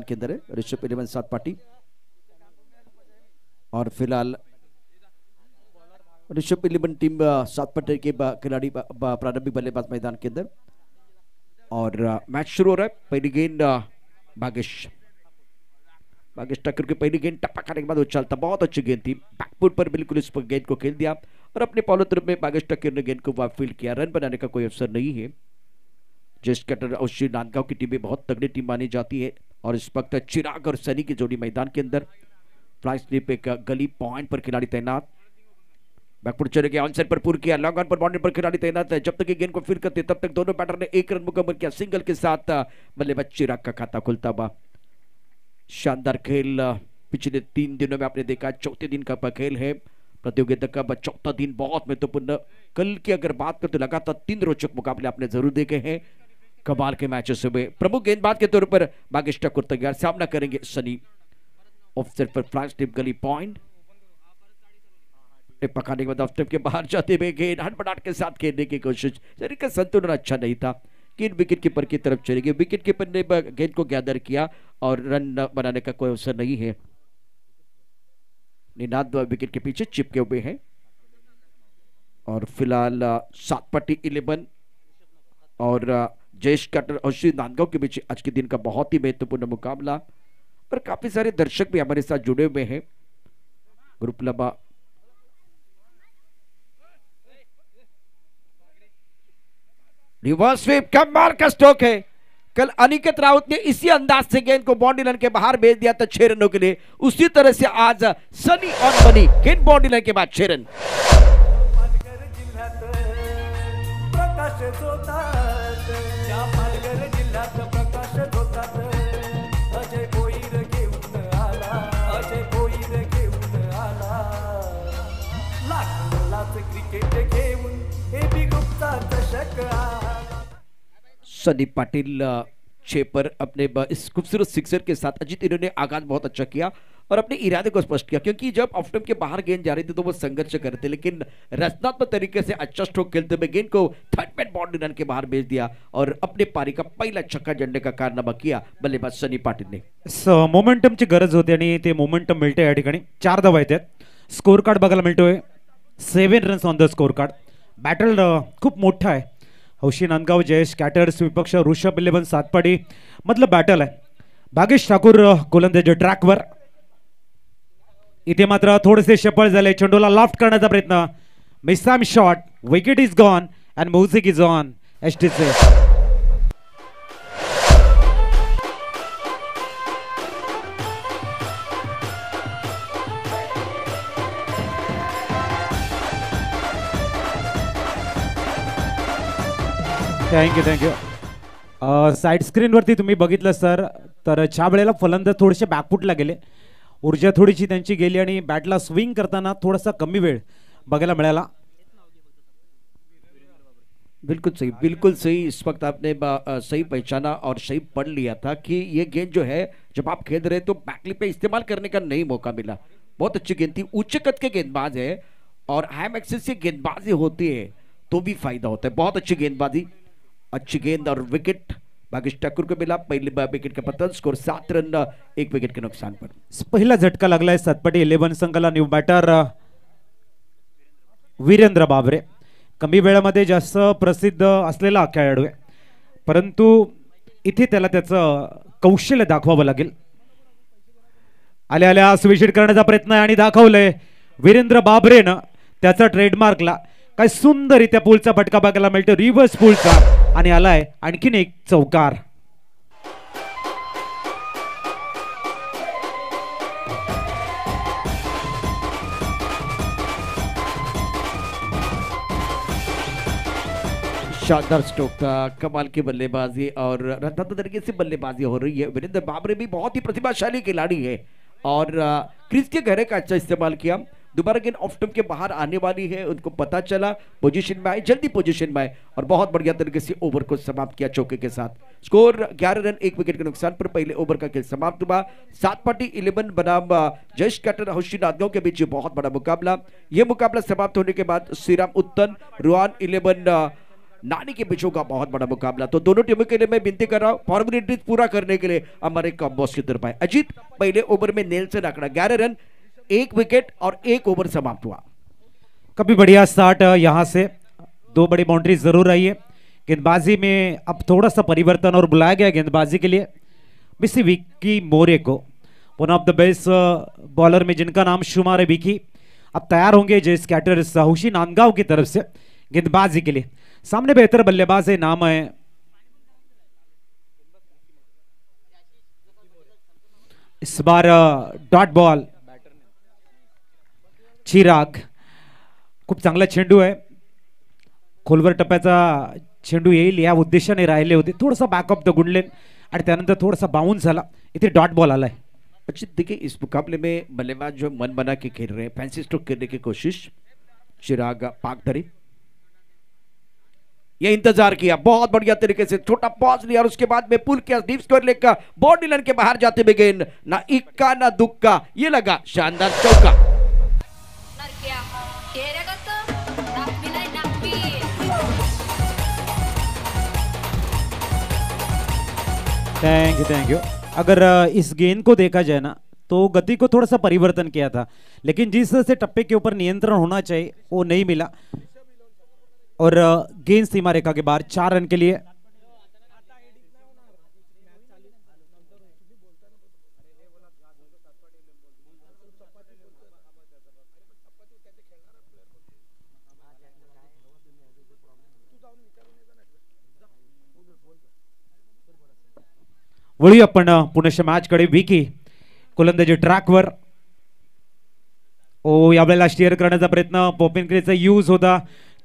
के अंदर है ऋषभ इलेवन सात पार्टी और फिलहाल ऋषभ इलेवन टीम सात पार्टी के खिलाड़ी प्रारंभिक बल्लेबाज मैदान के अंदर और मैच शुरू हो रहा है पहली गेंद बागेश बागेश टक्कर की पहली गेंद टप्पा करने के बाद उछाल था बहुत अच्छी गेंद थी बैकपुर पर बिल्कुल इस गेंद को खेल दिया और अपने पॉलो तरफ में बागेश टक्कर ने गेंद को फील्ड किया रन बनाने का कोई अवसर नहीं है जिस कटर और श्री नांदगांव की टीमें बहुत तगड़ी टीम मानी जाती है और इस वक्त चिराग और सनी की जोड़ी मैदान के अंदर फ्लाइट स्लिप एक गली पॉइंट पर खिलाड़ी तैनात बैकफुट चले गया ऑनसाइड पर पूर किया लॉन्ग ऑन पर बाउंड्री पर खिलाड़ी तैनात है जब तक ये गेंद को फिर करते तब तक दोनों बैटर ने एक रन मुकम्मल किया सिंगल के साथ बल्लेबाज चिराग का खाता खुलता हुआ शानदार खेल पिछले तीन दिनों में आपने देखा चौथे दिन का खेल है प्रतियोगिता का चौथा दिन बहुत महत्वपूर्ण कल की अगर बात करें तो लगातार तीन रोचक मुकाबले आपने जरूर देखे हैं कमाल के मैचेस हुए प्रमुख गेंदबाज के तौर पर बागेश ठाकुर तैयार सामना करेंगे सनी ऑफिसर पर फ्लांस टिप गली पॉइंट पकाने के बाद ऑफ के बाहर जाते हुए गेंद हटपटाट के साथ खेलने की कोशिश शरीर का संतुलन अच्छा नहीं था किन विकेट कीपर की तरफ चले गए विकेट कीपर ने गेंद को गैदर किया और रन बनाने का कोई अवसर नहीं है निनाद विकेट के पीछे चिपके हुए हैं और फिलहाल सात पट्टी इलेवन और जयेश कटर और श्री नांदगांव के बीच आज के दिन का बहुत ही महत्वपूर्ण मुकाबला और काफ़ी सारे दर्शक भी हमारे साथ जुड़े हुए हैं ग्रुप लबा रिवर्स स्वीप कम मार का स्ट्रोक है कल अनिकेत राउत ने इसी अंदाज से गेंद को बाउंड्री लाइन के बाहर भेज दिया था छह रनों के लिए उसी तरह से आज सनी और बनी गेंद बाउंड्री लाइन के बाद छह रन सनी घेऊन एबी गुप्ता पाटिल छेपर अपने इस खूबसूरत सिक्सर के साथ अजीत इन्होंने आगाज बहुत अच्छा किया और अपने इरादे को स्पष्ट किया क्योंकि जब ऑफ्टम के बाहर गेंद जा रही थी तो वो संघर्ष कर रहे थे लेकिन रचनात्मक तरीके से अच्छा स्ट्रोक खेलते हुए गेंद को थर्ड मैन बाउंड्री रन के बाहर भेज दिया और अपने पारी का पहला छक्का झंडे का कारनामा किया बल्लेबाज सनी पाटिल ने मोमेंटम मोमेंटमची गरज होती है मोमेंटम मिलते या चार धावा येतात स्कोर कार्ड बढ़ा मिलते हैं seven runs on the score card battle खूप मोठा आहे हौशी नांदगाव जयेश कॅटर्स विपक्ष ऋषभ इलेवन सातपाडी मधलं बॅटल आहे भागेश ठाकूर uh, गोलंदाज ट्रॅकवर इथे मात्र थोडेसे शपळ झाले चेंडूला लॉफ्ट करण्याचा प्रयत्न मिसाम shot wicket is gone and music is on H T thank thank you you side screen वरती तुम्हें बगित सर तो ज्याला वेळेला फलंदाज से बॅकफुटला गेले ऊर्जा सी त्यांची गेली स्विंग करता ना थोड़ा सा कमी वे बघायला बिल्कुल सही बिल्कुल सही इस वक्त आपने सही पहचाना और सही पढ़ लिया था कि ये गेंद जो है जब आप खेल रहे तो बैकली पे इस्तेमाल करने का नहीं मौका मिला बहुत अच्छी गेंद थी उच्च कद के गेंदबाज है और हाई मैक्सिस से गेंदबाजी होती है तो भी फायदा होता है बहुत अच्छी गेंदबाजी अच्छी गेंद और विकेट भागेश ठाकुर को मिला पहली विकेट के पतन स्कोर सात रन एक विकेट के नुकसान पर पहिला झटका लागलाय सतपटी इलेवन संघाला न्यू बॅटर वीरेंद्र बाबरे कमी वेळामध्ये जास्त प्रसिद्ध असलेला खेळाडू आहे परंतु इथे त्याला त्याचं कौशल्य दाखवावं लागेल आल्या आल्या सुविशेट करण्याचा प्रयत्न आहे आणि दाखवलंय वीरेंद्र बाबरेनं त्याचा ट्रेडमार्कला काय सुंदर इथे पूलचा फटका बघायला मिळतो रिव्हर्स पूलचा आणि एक चौकार शानदार स्टोक था कमाल की बल्लेबाजी और रत्नात्मक तरीके से बल्लेबाजी हो रही है वीरेंद्र बाबरे भी बहुत ही प्रतिभाशाली खिलाड़ी है और क्रिस के गहरे का अच्छा इस्तेमाल किया दोबारा गेंद ऑफ स्टम्प के बाहर आने वाली है उनको पता चला पोजीशन में आए जल्दी पोजीशन में आए और बहुत बढ़िया तरीके से ओवर को समाप्त किया चौके के साथ स्कोर 11 रन एक विकेट के नुकसान पर पहले ओवर का खेल समाप्त हुआ सात पार्टी इलेवन बनाम जयश कैटन हौशी नादगांव के बीच बहुत बड़ा मुकाबला यह मुकाबला समाप्त होने के बाद श्रीराम उत्तन रुआन इलेवन नानी के बीचों का बहुत बड़ा मुकाबला तो दोनों टीमों के लिए मैं विनती कर रहा हूँ फॉर्मेलिटीज पूरा करने के लिए हमारे कॉम्बॉस की तरफ आए अजीत पहले ओवर में नेल से रखना ग्यारह रन एक विकेट और एक ओवर समाप्त हुआ कभी बढ़िया स्टार्ट यहां से दो बड़ी बाउंड्री जरूर आई है गेंदबाजी में अब थोड़ा सा परिवर्तन और बुलाया गया गेंदबाजी के लिए मिसी विक्की मोरे को one of the best bowler में जिनका नाम शुमार है विकी अब तैयार होंगे जो स्कैटर साहुशी नांदगांव की तरफ से गेंदबाजी के लिए सामने बेहतर बल्लेबाज है नाम है इस बार डॉट बॉल चिराग खूब चांगला चेंडू है खोलवर टप्प्याचा चेंडू येईल या उद्देशाने राहिले होते थोडासा बॅकअप दगुडले और त्यानंतर थोड़ा बाउंस झाला इतने डॉट बॉल आला है अच्छा देखिए इस मुकाबले में बल्लेबाज जो मन बना के खेल रहे हैं फैंसी स्ट्रोक खेलने की कोशिश चिराग पाकधरी ये इंतजार किया बहुत बढ़िया तरीके से छोटा पॉज लिया और उसके बाद में पुल किया डीप स्कोर लेकर बॉडी लाइन के बाहर जाते हुए गेंद ना इक्का ना दुक्का ये लगा शानदार चौका थैंक यू थैंक यू अगर इस गेंद को देखा जाए ना तो गति को थोड़ा सा परिवर्तन किया था लेकिन जिस तरह से टप्पे के ऊपर नियंत्रण होना चाहिए वो नहीं मिला और गेंद सीमा रेखा के बाहर चार रन के लिए वळूया आपण पुण्याच्या मॅचकडे विकी गोलंदाजी ट्रॅकवर ओ यावेळेला स्टिअर करण्याचा प्रयत्न पोपिनकरीचा यूज होता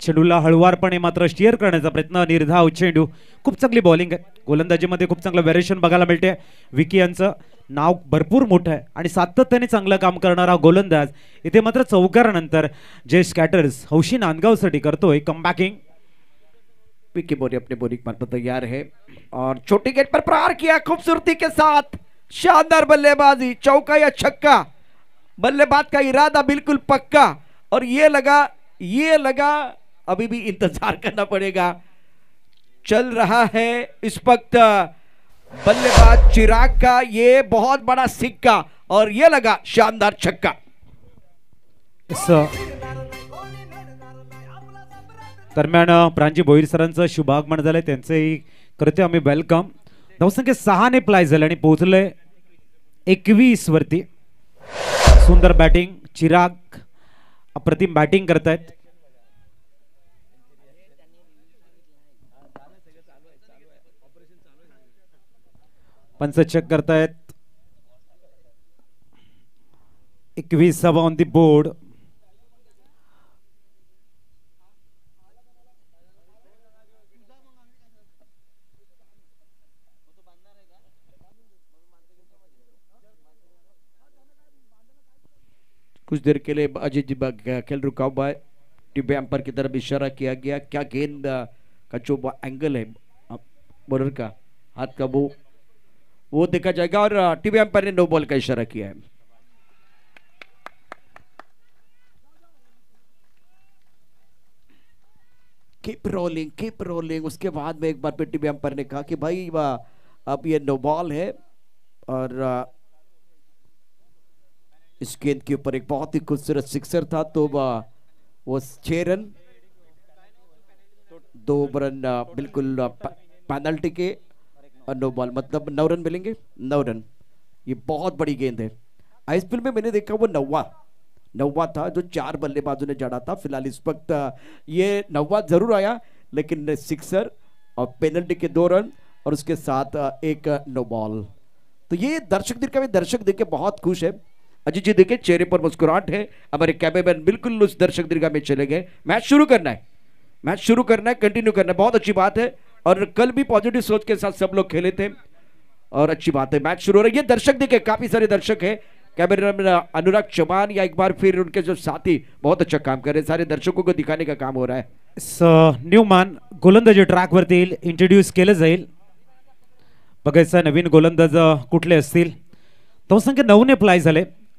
चेंडूला हळुवारपणे मात्र स्टिअर करण्याचा प्रयत्न निर्धाव चेंडू खूप चांगली बॉलिंग आहे गोलंदाजीमध्ये खूप चांगलं व्हेरिएशन बघायला मिळते विकी यांचं नाव भरपूर मोठं आहे आणि सातत्याने चांगलं काम करणारा गोलंदाज इथे मात्र चौकारानंतर जे स्कॅटर्स हौशी नांदगावसाठी करतोय कमबॅकिंग की बोरी अपने बोरी पर तैयार है और छोटी गेट पर प्रहार किया खूबसूरती के साथ शानदार बल्लेबाजी चौका या छक्का बल्लेबाज का इरादा बिल्कुल पक्का और ये लगा ये लगा अभी भी इंतजार करना पड़ेगा चल रहा है इस वक्त बल्लेबाज चिराग का ये बहुत बड़ा सिक्का और ये लगा शानदार छक्का दरम्यान प्रांजी भोईर सरांचं शुभ आगमन झालंय त्यांचंही करते आम्ही वेलकम सहा सहाने प्लाय झाले आणि पोहोचले एकवीस वरती सुंदर बॅटिंग चिराग अप्रतिम बॅटिंग करत आहेत पंच चेक करतायत एकवीस सभा ऑन दी बोर्ड कुछ देर के लिए अजय जी खेल रुका हुआ है टिब्बे एम्पर की तरफ इशारा किया गया क्या गेंद का जो एंगल है बॉलर का हाथ का वो वो देखा जाएगा और टिब्बे एम्पायर ने नो बॉल का इशारा किया है कीप रोलिंग कीप रोलिंग उसके बाद में एक बार पे टिब्बे एम्पायर ने कहा कि भाई वाह अब ये नो बॉल है और इस गेंद के ऊपर एक बहुत ही खूबसूरत सिक्सर था तो वो छह रन दो रन बिल्कुल पेनल्टी के और नो बॉल मतलब नौ रन मिलेंगे नौ रन ये बहुत बड़ी गेंद है आईएसपीएल में मैंने देखा वो नौवा नौवा था जो चार बल्लेबाजों ने जड़ा था फिलहाल इस वक्त ये नौवा जरूर आया लेकिन सिक्सर और पेनल्टी के दो रन और उसके साथ एक नो बॉल तो ये दर्शक दिन का भी दर्शक देख के बहुत खुश है अजीत जी देखिए चेहरे पर मुस्कुराहट है हमारे कैमरेमैन बिल्कुल उस दर्शक दीर्घा में चले गए मैच शुरू करना है मैच शुरू करना है कंटिन्यू करना है बहुत अच्छी बात है और कल भी पॉजिटिव सोच के साथ सब लोग खेले थे और अच्छी बात है मैच शुरू हो रही है दर्शक देखे काफी सारे दर्शक है कैमरामैन अनुराग चौहान या एक बार फिर उनके जो साथी बहुत अच्छा काम कर रहे हैं सारे दर्शकों को दिखाने का काम हो रहा है न्यू मान गोलंदाजी ट्रैक वरती इंट्रोड्यूस के लिए बघायचा नवीन गोलंदाज कुछ तो संख्या नऊने प्लाय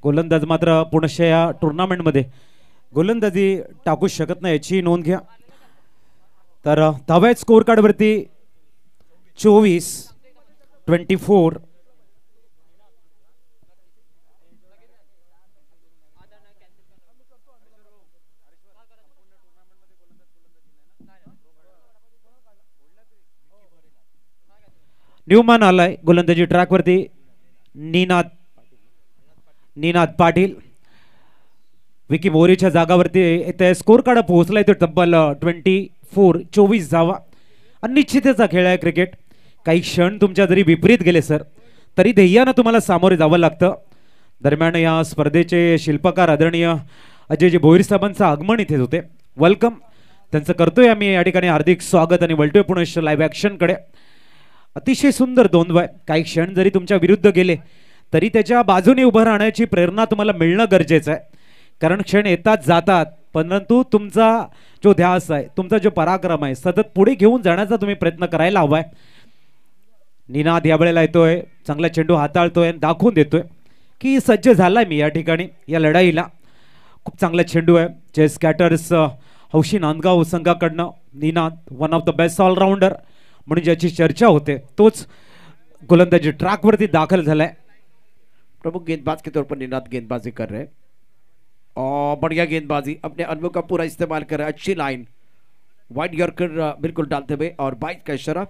गोलंदाज मात्र पुणेशा या टुर्नामेंटमध्ये गोलंदाजी टाकू शकत नाही याची नोंद घ्या तर धाव्या स्कोअर कार्डवरती चोवीस ट्वेंटी फोर न्यूमान आलाय गोलंदाजी ट्रॅकवरती निनाद निनाद पाटील विकी मोरीच्या जागावरती येते स्कोर कार्ड पोहोचलाय तो तब्बल ट्वेंटी फोर चोवीस जावा अनिश्चितेचा खेळ आहे क्रिकेट काही क्षण तुमच्या जरी विपरीत गेले सर तरी ध्येयानं तुम्हाला सामोरे जावं लागतं दरम्यान या स्पर्धेचे शिल्पकार आदरणीय अजयजी भोईर साहेबांचं आगमन इथेच होते वेलकम त्यांचं करतोय आम्ही या ठिकाणी हार्दिक स्वागत आणि वळतोय पुनश्च लाईव्ह ॲक्शनकडे अतिशय सुंदर दोन वय काही क्षण जरी तुमच्या विरुद्ध गेले तरी त्याच्या बाजूने उभं राहण्याची प्रेरणा तुम्हाला मिळणं गरजेचं आहे कारण क्षण येतात जातात परंतु तुमचा जो ध्यास आहे तुमचा जो पराक्रम आहे सतत पुढे घेऊन जाण्याचा तुम्ही प्रयत्न करायला हवा आहे निनाद यावेळेला येतोय चांगला चेंडू हाताळतोय दाखवून देतोय की सज्ज झाला मी या ठिकाणी या लढाईला खूप चांगला चेंडू आहे जे स्कॅटर्स हौशी नांदगाव संघाकडनं Ninad one of the best all rounder म्हणून ज्याची चर्चा होते तोच गोलंदाजी ट्रॅकवरती दाखल झाला आहे प्रमुख गेंदबाज के तौर पर निनाद गेंदबाजी कर रहे हैं और बढ़िया गेंदबाजी अपने अनुभव का पूरा इस्तेमाल कर रहे हैं अच्छी लाइन वाइट यॉर्कर बिल्कुल डालते हुए और बाइक का इशारा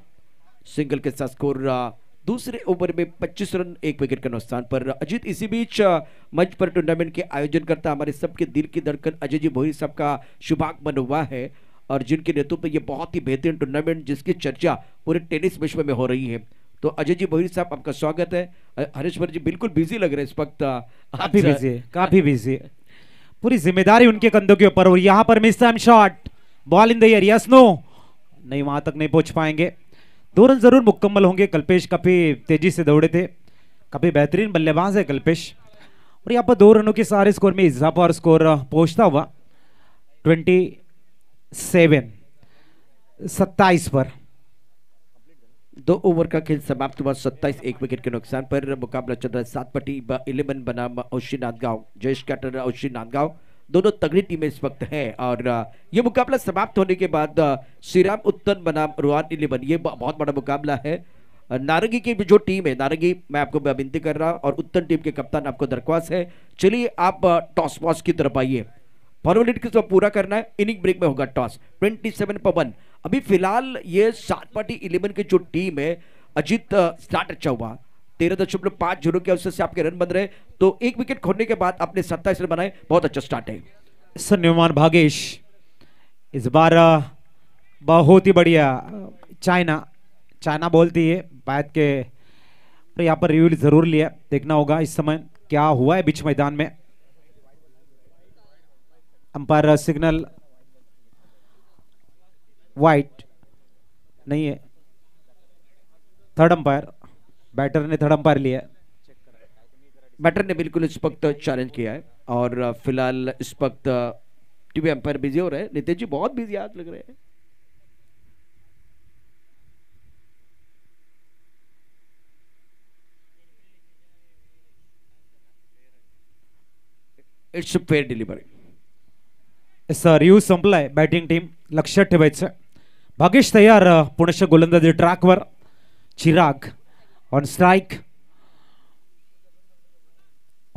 सिंगल के साथ स्कोर दूसरे ओवर में 25 रन एक विकेट के नुकसान पर अजीत इसी बीच मंच पर टूर्नामेंट के आयोजन करता हमारे सबके दिल की धड़कन अजय जी भोई साहब का शुभागमन हुआ है और जिनके नेतृत्व में ये बहुत ही बेहतरीन टूर्नामेंट जिसकी चर्चा पूरे टेनिस विश्व में हो रही है तो अजय जी बहिर साहब आपका स्वागत है हरेश्वर जी बिल्कुल बिजी लग रहे इस वक्त काफी अच्छा। बिजी काफी बिजी है पूरी जिम्मेदारी उनके कंधों के ऊपर और यहाँ पर मिस एम शॉट बॉल इन दर यस नो नहीं वहां तक नहीं पहुंच पाएंगे दो रन जरूर मुकम्मल होंगे कल्पेश काफी तेजी से दौड़े थे काफी बेहतरीन बल्लेबाज है कल्पेश और यहाँ पर दो रनों के सारे स्कोर में इजाफा और स्कोर पहुंचता हुआ ट्वेंटी सेवन सत्ताईस पर दो ओवर का खेल समाप्त हुआ सत्ताईस एक विकेट के नुकसान पर मुकाबला चल रहा है सात पट्टी इलेवन बनाम औशी नांदगांव जयेश कैटर औशी नांदगांव दोनों तगड़ी टीमें इस वक्त हैं और ये मुकाबला समाप्त होने के बाद श्रीराम उत्तन बनाम रोहान इलेवन ये बहुत बड़ा मुकाबला है नारंगी की जो टीम है नारंगी मैं आपको विनती कर रहा हूँ और उत्तन टीम के कप्तान आपको दरख्वास्त है चलिए आप टॉस वॉस की तरफ आइए फॉर्मेलिटी को पूरा करना है इनिंग ब्रेक में होगा टॉस ट्वेंटी सेवन पर वन अभी फिलहाल ये सात पार्टी इलेवन की जो टीम है अजीत स्टार्ट अच्छा हुआ तेरह दशमलव पांच जीरो के अवसर से आपके रन बन रहे तो एक विकेट खोने के बाद आपने सत्ताईस रन बनाए बहुत अच्छा स्टार्ट है सन्यमान भागेश इस बार बहुत ही बढ़िया चाइना चाइना बोलती है बात के तो यहाँ पर रिव्यू जरूर लिया देखना होगा इस समय क्या हुआ है बीच मैदान में अंपायर सिग्नल वाइट नहीं है थर्ड अंपायर बैटर ने थर्ड अंपायर लिया बैटर ने बिल्कुल इस वक्त चैलेंज किया है और फिलहाल इस वक्त टीवी अंपायर बिजी हो रहे हैं नितेश जी बहुत बिजी आज लग रहे हैं इट्स फेयर डिलीवरी सर यू है बैटिंग टीम लक्ष्य ठेवायचं भागेश तयार पुण्याच्या गोलंदाजी ट्रॅकवर चिराग ऑन स्ट्राईक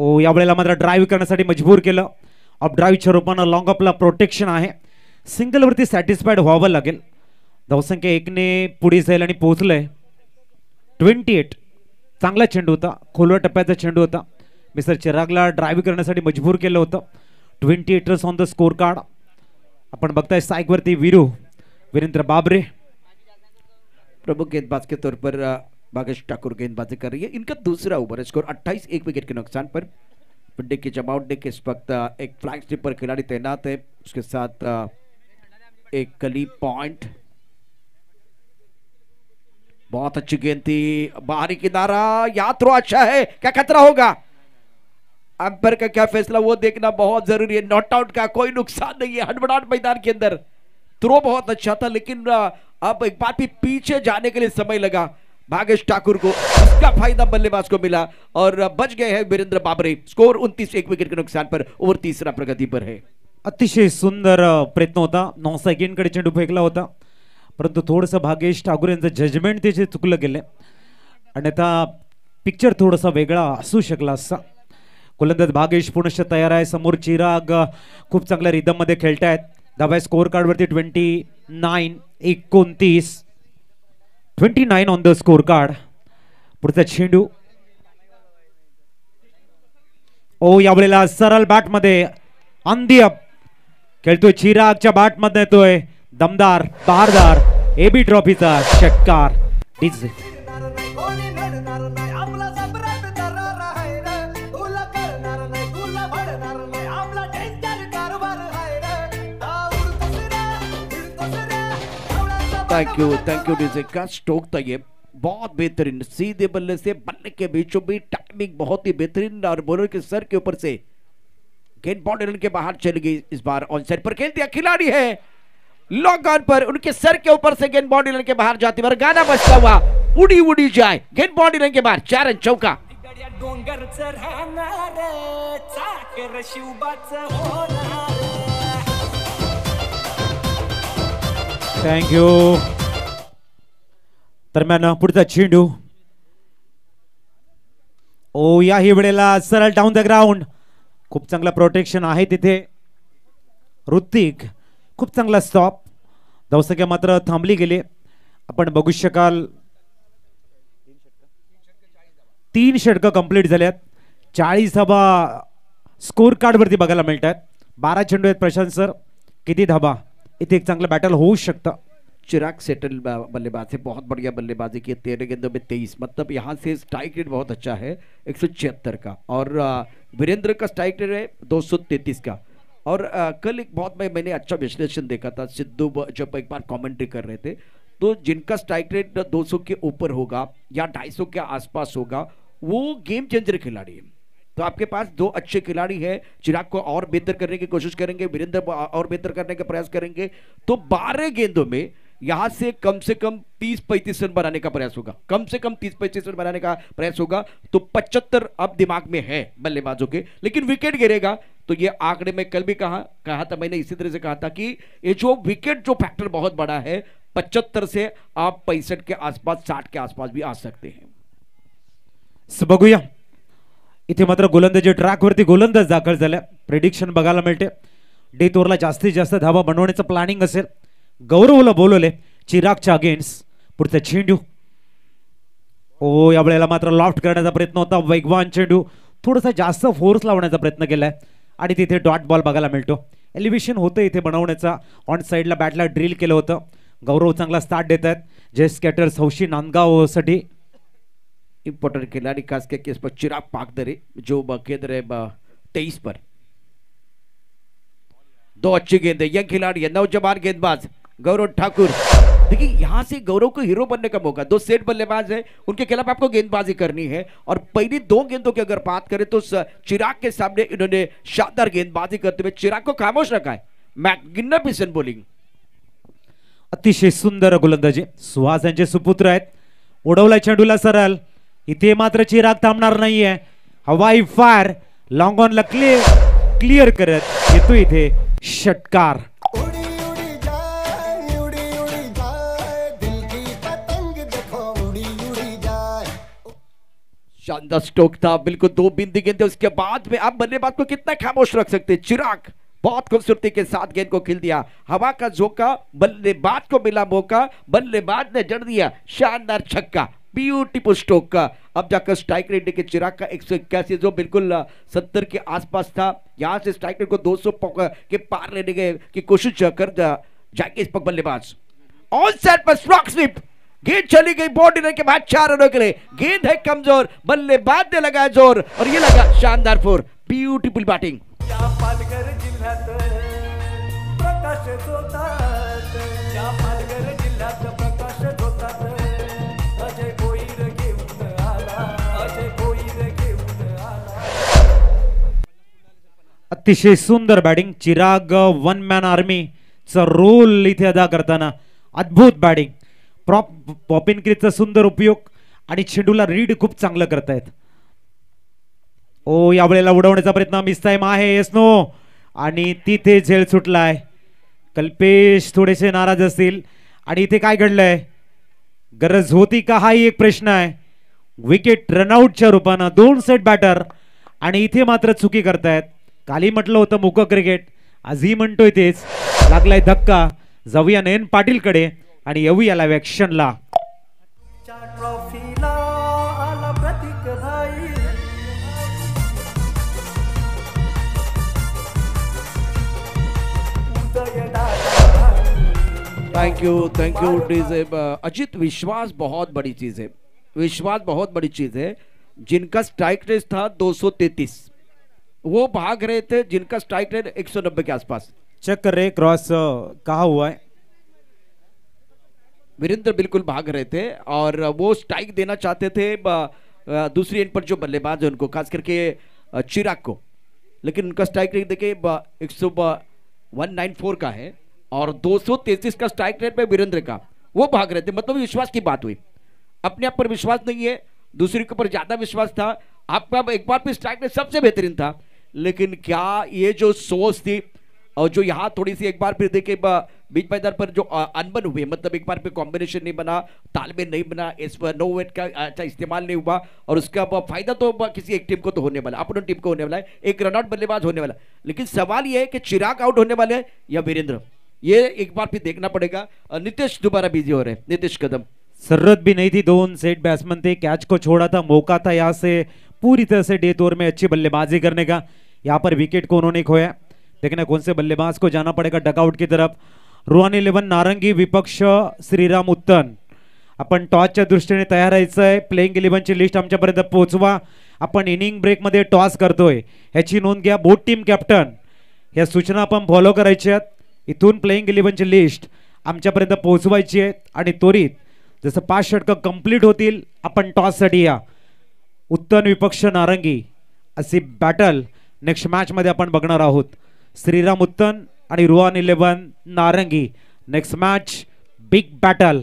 ओ या वेळेला मात्र ड्राईव्ह करण्यासाठी मजबूर केलं अप ड्राईव्हच्या रूपानं लॉंग अपला प्रोटेक्शन आहे सिंगलवरती सॅटिस्फाईड व्हावं लागेल धावसंख्या एकने पुढे जाईल आणि पोहोचलंय ट्वेंटी एट चांगला चेंडू होता खोलवर टप्प्याचा चेंडू होता मिस्टर चिरागला ड्राईव्ह करण्यासाठी मजबूर केलं होतं twenty eight on the score card आपण बघताय साईकवरती विरू वीरेंद्र बाबरे प्रमुख गेंदबाज के तौर पर बागेश ठाकुर गेंदबाजी कर रही है इनका दूसरा ओवर स्कोर 28 एक विकेट के नुकसान पर पिंडे के जमाउट ने इस वक्त एक फ्लैग पर खिलाड़ी तैनात है उसके साथ एक कली पॉइंट बहुत अच्छी गेंद थी बाहरी किनारा यात्रो अच्छा है क्या खतरा होगा अंपायर का क्या फैसला वो देखना बहुत जरूरी है नॉट आउट का कोई नुकसान नहीं है हड़बड़ाहट मैदान के अंदर थ्रो बहुत अच्छा था लेकिन अब एक बार भी पीछे जाने के लिए समय लगा भागेश ठाकुर को उसका फायदा बल्लेबाज को मिला और बच गए हैं वीरेंद्र बाबरे स्कोर उनतीस एक विकेट के नुकसान पर ओवर तीसरा प्रगति पर है अतिशय सुंदर प्रयत्न होता नऊ सेकंडकडे चेंडू फेकला होता परंतु थोडंसं भागेश ठाकूर यांचं जजमेंट त्याचे चुकलं गेलं आणि आता पिक्चर थोडासा वेगळा असू शकला असा गोलंदाज भागेश पुनश्च तयार आहे समोर चिराग खूप चांगल्या रिदममध्ये खेळतायत स्कोर स्कोअर वरती ट्वेंटी नाईन एकोणतीस twenty nine on the score card पुढचा चेंडू ओ यावेळेला सरळ मध्ये अप खेळतोय चिरागच्या बॅट मध्ये येतोय दमदार बहारदार एबी ट्रॉफीचा षटकार डिझ thank you thank you DJ का स्ट्रोक था ये बहुत बेहतरीन सीधे बल्ले से बल्ले के बीचों बीच टाइमिंग बहुत ही बेहतरीन और बॉलर के सर के ऊपर से गेंद बाउंड्री के बाहर चल गई इस बार ऑन साइड पर खेल दिया खिलाड़ी है लॉक ऑन पर उनके सर के ऊपर से गेंद रन के बाहर जाती है गाना बचता हुआ उड़ी उड़ी जाए गेंद रन के बाहर चार रन चौका डोंगर चढणार चाकर शिवबाच होणार थँक्यू दरम्यान पुढचा चेंडू ओ याही वेळेला सरळ डाऊन द ग्राउंड खूप चांगला प्रोटेक्शन आहे तिथे ऋतिक खूप चांगला स्टॉप धावसंख्या मात्र थांबली गेली आपण बघू शकाल तीन षटकं कंप्लीट झाल्यात चाळीस धाबा स्कोर कार्डवरती बघायला मिळतात बारा चेंडू आहेत प्रशांत सर किती धाबा इतने एक चांगलं बैटल हो सकता चिराग सेटल बल्लेबाज है बहुत बढ़िया बल्लेबाजी की तेरह गेंदों में तेईस मतलब यहाँ से स्ट्राइक रेट बहुत अच्छा है एक सौ छिहत्तर का और वीरेंद्र का स्ट्राइक रेट है दो सौ तैतीस का और आ, कल एक बहुत मैं मैंने अच्छा विश्लेषण देखा था सिद्धू जब एक बार कमेंट्री कर रहे थे तो जिनका स्ट्राइक रेट 200 के ऊपर होगा या 250 के आसपास होगा वो गेम चेंजर खिलाड़ी है तो आपके पास दो अच्छे खिलाड़ी हैं चिराग को और बेहतर करने की कोशिश करेंगे वीरेंद्र और बेहतर करने का प्रयास करेंगे तो बारह गेंदों में यहां से कम से कम 30-35 रन बनाने का प्रयास होगा कम से कम 30-35 रन बनाने का प्रयास होगा तो 75 अब दिमाग में है बल्लेबाजों के लेकिन विकेट गिरेगा तो ये आंकड़े में कल भी कहा कहा था मैंने इसी तरह से कहा था कि ये जो विकेट जो फैक्टर बहुत बड़ा है पचहत्तर से आप पैंसठ के आसपास साठ के आसपास भी आ सकते हैं सबगुया इथे मात्र गोलंदाजी ट्रॅकवरती गोलंदाज दाखल झाल्या प्रेडिक्शन बघायला मिळते डे तोरला जास्तीत जास्त धावा बनवण्याचं प्लॅनिंग असेल गौरवला बोलवले चिरागच्या अगेन्स्ट पुढचा चेंडू ओ या वेळेला मात्र लॉफ्ट करण्याचा प्रयत्न होता वेगवान चेंडू थोडासा जास्त फोर्स लावण्याचा प्रयत्न केलाय आणि तिथे डॉट बॉल बघायला मिळतो एलिव्हेशन होतं इथे बनवण्याचा ऑन साईडला बॅटला ड्रिल केलं होतं गौरव चांगला स्टार्ट देत आहेत जे कॅटर्स हौशी नांदगावसाठी खिलाड़ी खास करके ಕೇಸ್ पर चिराग पाकदरे जो खेद रहे तेईस पर दो अच्छी गेंद यंग खिलाड़ी है नौजवान गेंदबाज गौरव ठाकुर देखिए यहां से गौरव को हीरो बनने का मौका दो सेट बल्लेबाज है उनके खिलाफ आपको गेंदबाजी करनी है और पहली दो गेंदों की अगर बात करें तो चिराग के सामने इन्होंने शानदार गेंदबाजी करते हुए चिराग को खामोश रखा है मैग्निफिसेंट बोलिंग अतिशय सुंदर गोलंदाजी सुहास सुपुत्र है उडवला चेंडूला सरल इथे मात्र चिराग थांबणार नाहीये हवाई फायर लॉंग ऑनला क्लिअर क्लिअर करत येतो इथे षटकार शानदार स्टोक था बिल्कुल दो बिंदी गेंद उसके बाद में आप बल्लेबाज को कितना खामोश रख सकते चिराग बहुत खूबसूरती के साथ गेंद को खेल दिया हवा का झोंका बल्लेबाज को मिला मौका बल्लेबाज ने जड़ दिया शानदार छक्का ब्यूटीफुल स्टोक का अब जाकर स्ट्राइक रेट देखिए चिराग का एक सौ इक्यासी जो बिल्कुल सत्तर के आसपास था यहाँ से स्ट्राइक रेट को दो सौ के पार लेने के की कोशिश कर जाके इस पक बल्लेबाज ऑन साइड पर स्ट्रॉक स्विप गेंद चली गई बॉल डिनर के बाद चार रनों के लिए गेंद है कमजोर बल्लेबाज ने लगाया जोर और ये लगा शानदार फोर ब्यूटीफुल बैटिंग अतिशय सुंदर बॅटिंग चिराग वन मॅन आर्मीचा रोल इथे अदा करताना अद्भुत बॅटिंग प्रॉप पॉपिन क्रीजचा सुंदर उपयोग आणि चेंडूला रीड खूप चांगलं करतायत ओ या वेळेला उडवण्याचा प्रयत्न मिस टाईम आहे येस नो आणि तिथे झेल सुटलाय कल्पेश थोडेसे नाराज असतील आणि इथे काय घडलंय गरज होती का हाही एक प्रश्न आहे विकेट रनआउटच्या रूपानं दोन सेट बॅटर आणि इथे मात्र चुकी करतायत काली म्हटलं होतं मुक क्रिकेट आजही म्हणतोय तेच लागलाय धक्का जाऊया नयन पाटीलकडे आणि येऊया वॅक्शन क्षणला thank you thank you Ajit Vishwas बहुत बड़ी चीज़ है विश्वास बहुत बड़ी चीज़ है जिनका स्ट्राइक रेस था तेतीस वो भाग रहे थे जिनका स्ट्राइक रेट 190 के आसपास चेक कर रहे क्रॉस कहा हुआ है वीरेंद्र बिल्कुल भाग रहे थे और वो स्ट्राइक देना चाहते थे दूसरी एंड पर जो बल्लेबाज है उनको खास करके चिराग को लेकिन उनका स्ट्राइक रेट देखिए एक सौ वन नाइन फोर का है और दो सौ तैतीस का स्ट्राइक रेट पे वीरेंद्र का वो भाग रहे थे मतलब विश्वास की बात हुई अपने आप पर विश्वास नहीं है दूसरे के ऊपर ज़्यादा विश्वास था आपका एक बार भी स्ट्राइक रेट सबसे बेहतरीन था लेकिन क्या ये जो सोच थी और जो यहाँ थोड़ी सी एक बार फिर देखे बीच मैदान पर जो अनबन हुए मतलब एक बार फिर कॉम्बिनेशन नहीं बना तालमेल नहीं बना इस पर नो वेट का अच्छा इस्तेमाल नहीं हुआ और उसका फायदा तो किसी एक टीम को तो होने वाला अपने टीम को होने वाला है एक रनआउट बल्लेबाज होने वाला लेकिन सवाल यह है कि चिराग आउट होने वाले हैं या वीरेंद्र ये एक बार फिर देखना पड़ेगा नीतीश दोबारा बिजी हो रहे हैं नीतीश कदम जरूरत भी नहीं थी दो उन सेट बैट्समैन थे कैच को छोड़ा था मौका था यहाँ से पूरी तरह से डे तौर में अच्छी बल्लेबाजी करने का यापर पर विकेट को उन्होंने खोया देखना कौन से बल्लेबाज को जाना पड़ेगा डकआउट की तरफ रोहन इलेवन नारंगी विपक्ष श्रीराम उत्तन आपण टॉसच्या दृष्टीने तयार राहायचं आहे प्लेईंग इलेव्हनची लिस्ट आमच्यापर्यंत पोहोचवा आपण इनिंग ब्रेकमध्ये टॉस करतोय ह्याची नोंद घ्या बोट टीम कॅप्टन ह्या सूचना आपण फॉलो करायच्या इथून प्लेईंग इलेव्हनची लिस्ट आमच्यापर्यंत पोहोचवायची आहे आणि त्वरित जसं पाच षटकं कंप्लीट होतील आपण टॉससाठी या उत्तन विपक्ष नारंगी अशी बॅटल नेक्स्ट मॅचमध्ये आपण बघणार आहोत श्रीराम उत्तन आणि Ruan eleven Narangi next match big battle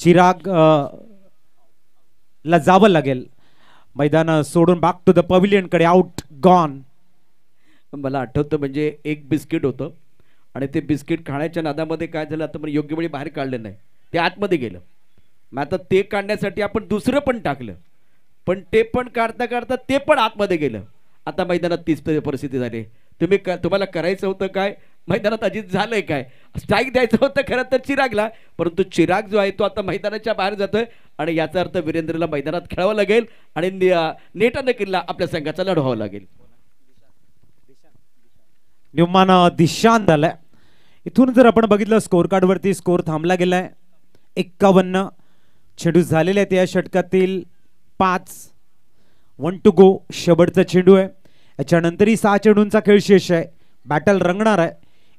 Chirag ला जावं लागेल मैदान सोडून बॅक टू द कडे आउट गॉन मला आठवतं म्हणजे एक बिस्किट होतं आणि ते बिस्किट खाण्याच्या नादामध्ये काय झालं आता योग्य वेळी बाहेर काढलं नाही ते आतमध्ये गेलं मग आता ते काढण्यासाठी आपण दुसरं पण टाकलं पण ते पण काढता काढता ते पण आतमध्ये गेलं आता मैदानात तीच परिस्थिती झाली तुम्ही क तुम्हाला करायचं होतं काय मैदानात अजित झालंय काय स्ट्राईक द्यायचं होतं खरं तर चिरागला परंतु चिराग जो आहे तो आता मैदानाच्या बाहेर जातोय आणि याचा अर्थ वीरेंद्रला मैदानात खेळावं लागेल आणि नेटानं किल्ला आपल्या संघाचा लढवावा लागेल निम्मान दिशांत आलाय इथून जर आपण बघितलं स्कोर कार्डवरती स्कोर थांबला गेलाय एक्कावन्न छेडू झालेले आहेत या षटकातील पाच वन टू गो शेवटचा चेंडू आहे याच्यानंतरही सहा चेंडूंचा खेळ शेष आहे बॅटल रंगणार आहे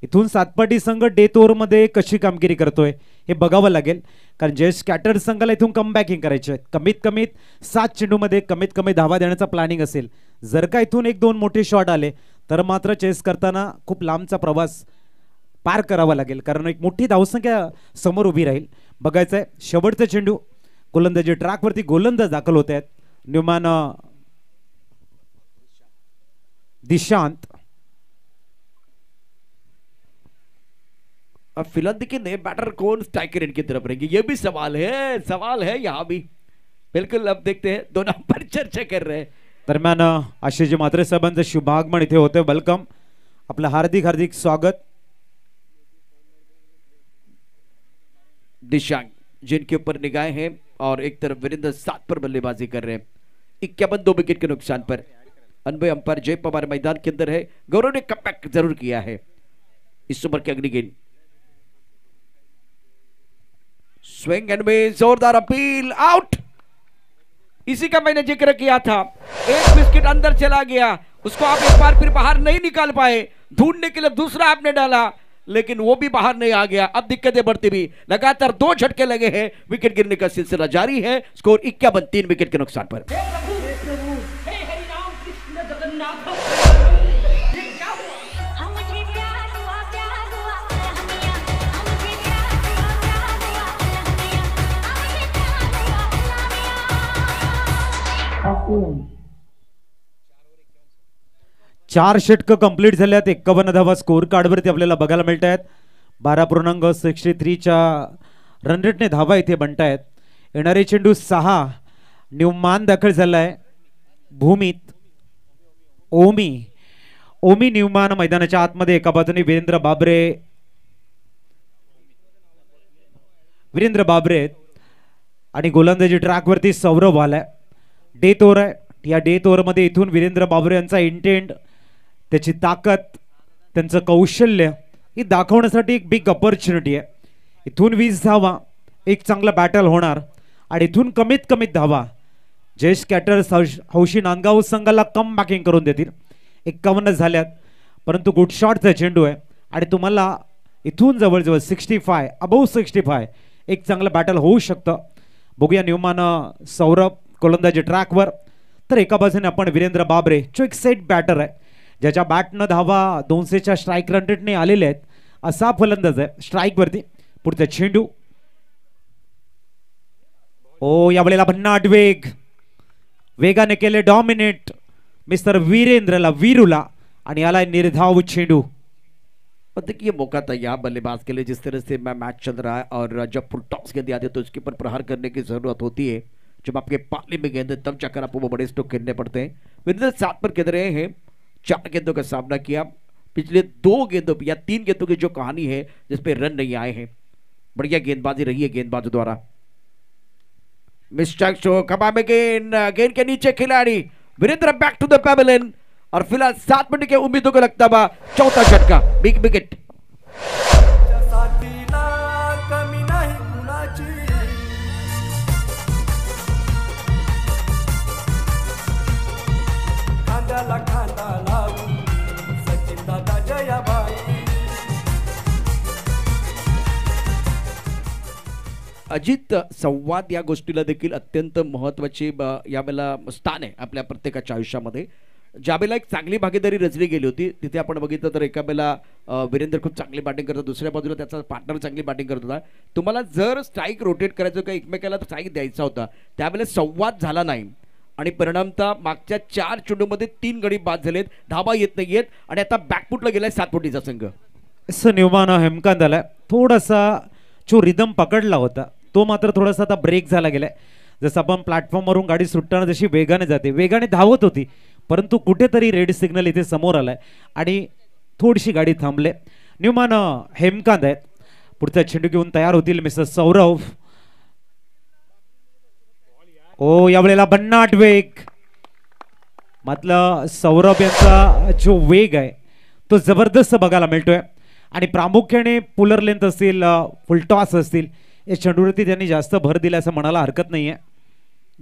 इथून सातपाटी संघ डेथ ओव्हरमध्ये कशी कामगिरी करतोय हे बघावं लागेल कारण जे कॅटर संघाला इथून कम बॅकिंग करायचे आहे कमीत कमीत सात चेंडूमध्ये कमीत कमी धावा देण्याचा प्लॅनिंग असेल जर का इथून एक दोन मोठे शॉट आले तर मात्र चेस करताना खूप लांबचा प्रवास पार करावा लागेल कारण एक मोठी धावसंख्या समोर उभी राहील बघायचं आहे शेवटचा चेंडू गोलंदाजी ट्रॅकवरती गोलंदाज दाखल होत आहेत न्युमान दिशांत अब फिलहाल देखिए बैटर कौन स्ट्राइकर इनकी तरफ रहेंगे ये भी सवाल है सवाल है यहां भी बिल्कुल अब देखते हैं दोनों पर चर्चा कर रहे दरम्यान आशिषजी मात्रे साहेबांचं शुभागमन इथे होते वेलकम आपलं हार्दिक हार्दिक स्वागत दिशांक जिनके ऊपर निगाहें हैं और एक तरफ वीरेंद्र सात पर बल्लेबाजी कर रहे हैं इक्यावन दो विकेट के नुकसान पर अनबे अंपायर जय पवार मैदान के अंदर है गौरव ने कम जरूर किया है इस ओवर के अगली गेंद स्विंग एंड में जोरदार अपील आउट इसी का मैंने जिक्र किया था एक बिस्किट अंदर चला गया उसको आप एक बार फिर बाहर नहीं निकाल पाए ढूंढने के लिए दूसरा आपने डाला लेकिन वो भी बाहर नहीं आ गया अब दिक्कतें बढ़ती भी लगातार दो झटके लगे हैं विकेट गिरने का सिलसिला जारी है स्कोर इक्यावन तीन विकेट के नुकसान पर Boom. चार षटकं कंप्लीट आहेत एक्कावन्न धावा स्कोर कार्डवरती आपल्याला बघायला मिळत आहेत बारा पूर्णांक सिक्स्टी थ्रीच्या रनरेटने धावा इथे आहेत येणारे चेंडू सहा न्यूमान दाखल झाला आहे भूमीत ओमी ओमी न्यूमान मैदानाच्या आतमध्ये एका बाजूने वीरेंद्र बाबरे वीरेंद्र बाबरे आणि गोलंदाजी ट्रॅकवरती सौरभ आलाय डेथ ओव्हर आहे या डेथ ओव्हरमध्ये इथून वीरेंद्र बाबरे यांचा इंटेंट त्याची ताकद त्यांचं कौशल्य ही दाखवण्यासाठी एक बिग अपॉर्च्युनिटी आहे इथून वीस धावा एक चांगला बॅटल होणार आणि इथून कमीत कमीत धावा जयेश कॅटर्स हौश हौशी नांदगाव संघाला कम बॅकिंग करून देतील एक्कावन्न झाल्यात परंतु गुड शॉटचा चेंडू आहे आणि तुम्हाला इथून जवळजवळ sixty five above sixty five एक चांगलं बॅटल होऊ शकतं बघूया नियमानं सौरभ कोलंदाजी ट्रॅकवर तर एका बाजूने आपण वीरेंद्र बाबरे जो एक सेट बॅटर आहे ज्याच्या बॅटनं धावा दोनशेच्या स्ट्राईक रन रेटने आलेल्या आहेत असा फलंदाज आहे स्ट्राईकवरती पुढचा चेंडू ओ या वेळेला भन्नाट वेग वेगाने केले डॉमिनेट मिस्टर वीरेंद्रला वीरूला आणि आलाय निर्धाव चेंडू देखिए मौका था यहाँ बल्लेबाज के लिए जिस तरह से मैं मैच चल रहा है और जब फुल टॉस गेंद आते है तो उसके ऊपर प्रहार करने की ज़रूरत होती है जब आपके पाली में गेंदे तो तब जाकर आपको वो बड़े स्टोक खेलने पड़ते हैं वीरेंद्र सात पर खेल रहे हैं चार गेंदों का सामना किया पिछले दो गेंदों या तीन गेंदों की जो कहानी है जिसपे रन नहीं आए हैं बढ़िया गेंदबाजी रही है गेंदबाजों द्वारा मिस्टर शो में गेंद गेंद के नीचे खिलाड़ी वीरेंद्र बैक टू द और फिलहाल सात मिनट के उम्मीदों को लगता हुआ चौथा झटका बिग विकेट अजित संवाद या गोष्टीला देखील अत्यंत महत्त्वाची यावेळेला स्थान आहे आपल्या प्रत्येकाच्या आयुष्यामध्ये ज्यावेळेला एक चांगली भागीदारी रचली गेली होती तिथे आपण बघितलं तर एका वेळेला वीरेंद्र खूप चांगली बॅटिंग करतो दुसऱ्या बाजूला त्याचा पार्टनर चांगली बॅटिंग करत होता तुम्हाला जर स्ट्राईक रोटेट करायचं किंवा एकमेकाला स्ट्राईक द्यायचा होता त्यावेळेला संवाद झाला नाही आणि परिणामता मागच्या चार चेंडूमध्ये तीन गडी बाद झालेत धाबा येत नाही आहेत आणि आता बॅकफुटला गेलाय सातपोटीचा संघ असं निर्माण हेमकांत आलाय थोडासा जो रिदम पकडला होता तो मात्र थोडासा आता ब्रेक झाला गेलाय जसं आपण प्लॅटफॉर्मवरून गाडी सुटताना जशी वेगाने जाते वेगाने धावत होती परंतु कुठेतरी रेड सिग्नल इथे समोर आलाय आणि थोडीशी गाडी थांबले न्यूमान हेमकांत आहेत पुढचा चेंडू घेऊन तयार होतील मिस्टर सौरव ओ यावेळेला बन्नाट वेग म्हटलं सौरभ यांचा जो वेग आहे तो जबरदस्त बघायला मिळतोय आणि प्रामुख्याने पुलर लेंथ असतील फुलटॉस असतील इस चंडूरती त्यांनी जास्त भर दिला असं म्हणायला हरकत नहीं है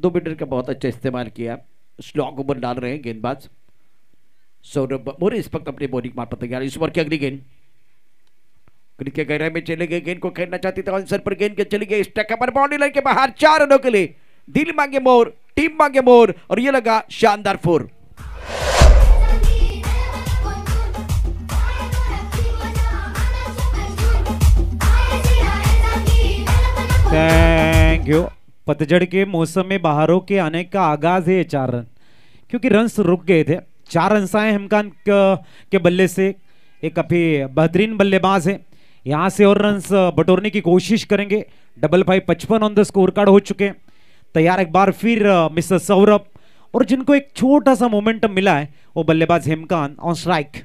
दो मीटर का बहुत अच्छा इस्तेमाल किया स्लॉक ऊपर डाल रहे हैं गेंदबाज सौरभ मोरे इस वक्त अपने बॉलिंग मार पर तैयार इस ओवर की अगली गेंद क्रिकेट के गहरे में चले गए गेंद को खेलना चाहती था आंसर पर गेंद के चले गए स्टैकर पर बाउंड्री लाइन के बाहर चार रनों के लिए दिल मांगे मोर टीम मांगे मोर और ये लगा शानदार फोर थैंक यू पतझड़ के मौसम में बाहरों के आने का आगाज है चार रन क्योंकि रन्स रुक गए थे चार रन आए हेमकान के बल्ले से एक काफी बेहतरीन बल्लेबाज है यहाँ से और रन्स बटोरने की कोशिश करेंगे डबल फाइव पचपन ऑन द स्कोर कार्ड हो चुके हैं तैयार एक बार फिर मिस्टर सौरभ और जिनको एक छोटा सा मोमेंटम मिला है वो बल्लेबाज हेमकान ऑन स्ट्राइक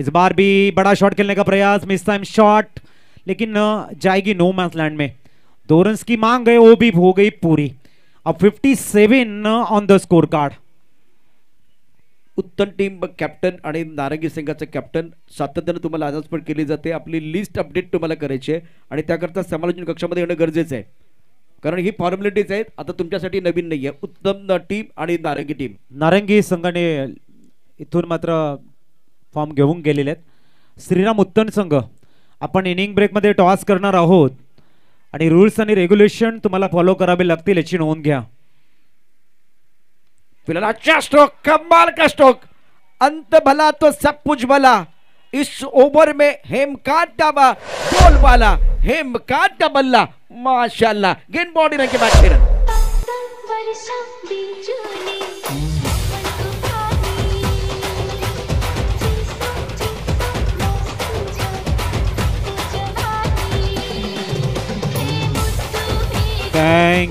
इस बार भी बड़ा शॉट खेलने का प्रयास मिस टाइम शॉट लेकिन जाएगी नो मैंस लैंड में दो रन की मांग है वो भी हो गई पूरी अब 57 on the score card Uttam team captain आणि नारंगी संघाचं कॅप्टन सातत्यानं तुम्हाला अनाउंसमेंट केली जाते आपली लिस्ट अपडेट तुम्हाला करायची आहे आणि त्याकरता समालोचन कक्षामध्ये येणं गरजेचं आहे कारण ही फॉर्मॅलिटीज आहेत आता तुमच्यासाठी नवीन नाही आहे उत्तम टीम आणि नारंगी टीम नारंगी संघाने इथून मात्र फॉर्म घेऊन गेलेले आहेत श्रीराम उत्तम संघ अपन इनिंग ब्रेक मध्य टॉस करना आहोत रूल्स आणि रेग्युलेशन तुम्हाला फॉलो करावे लगते हैं नोन घया स्ट्रोक कमाल का स्ट्रोक अंत भला तो सब कुछ भला इस ओवर में हेमकांत डाबा बोल वाला हेमकांत का बल्ला माशाल्लाह गेंद बॉडी रन के बाद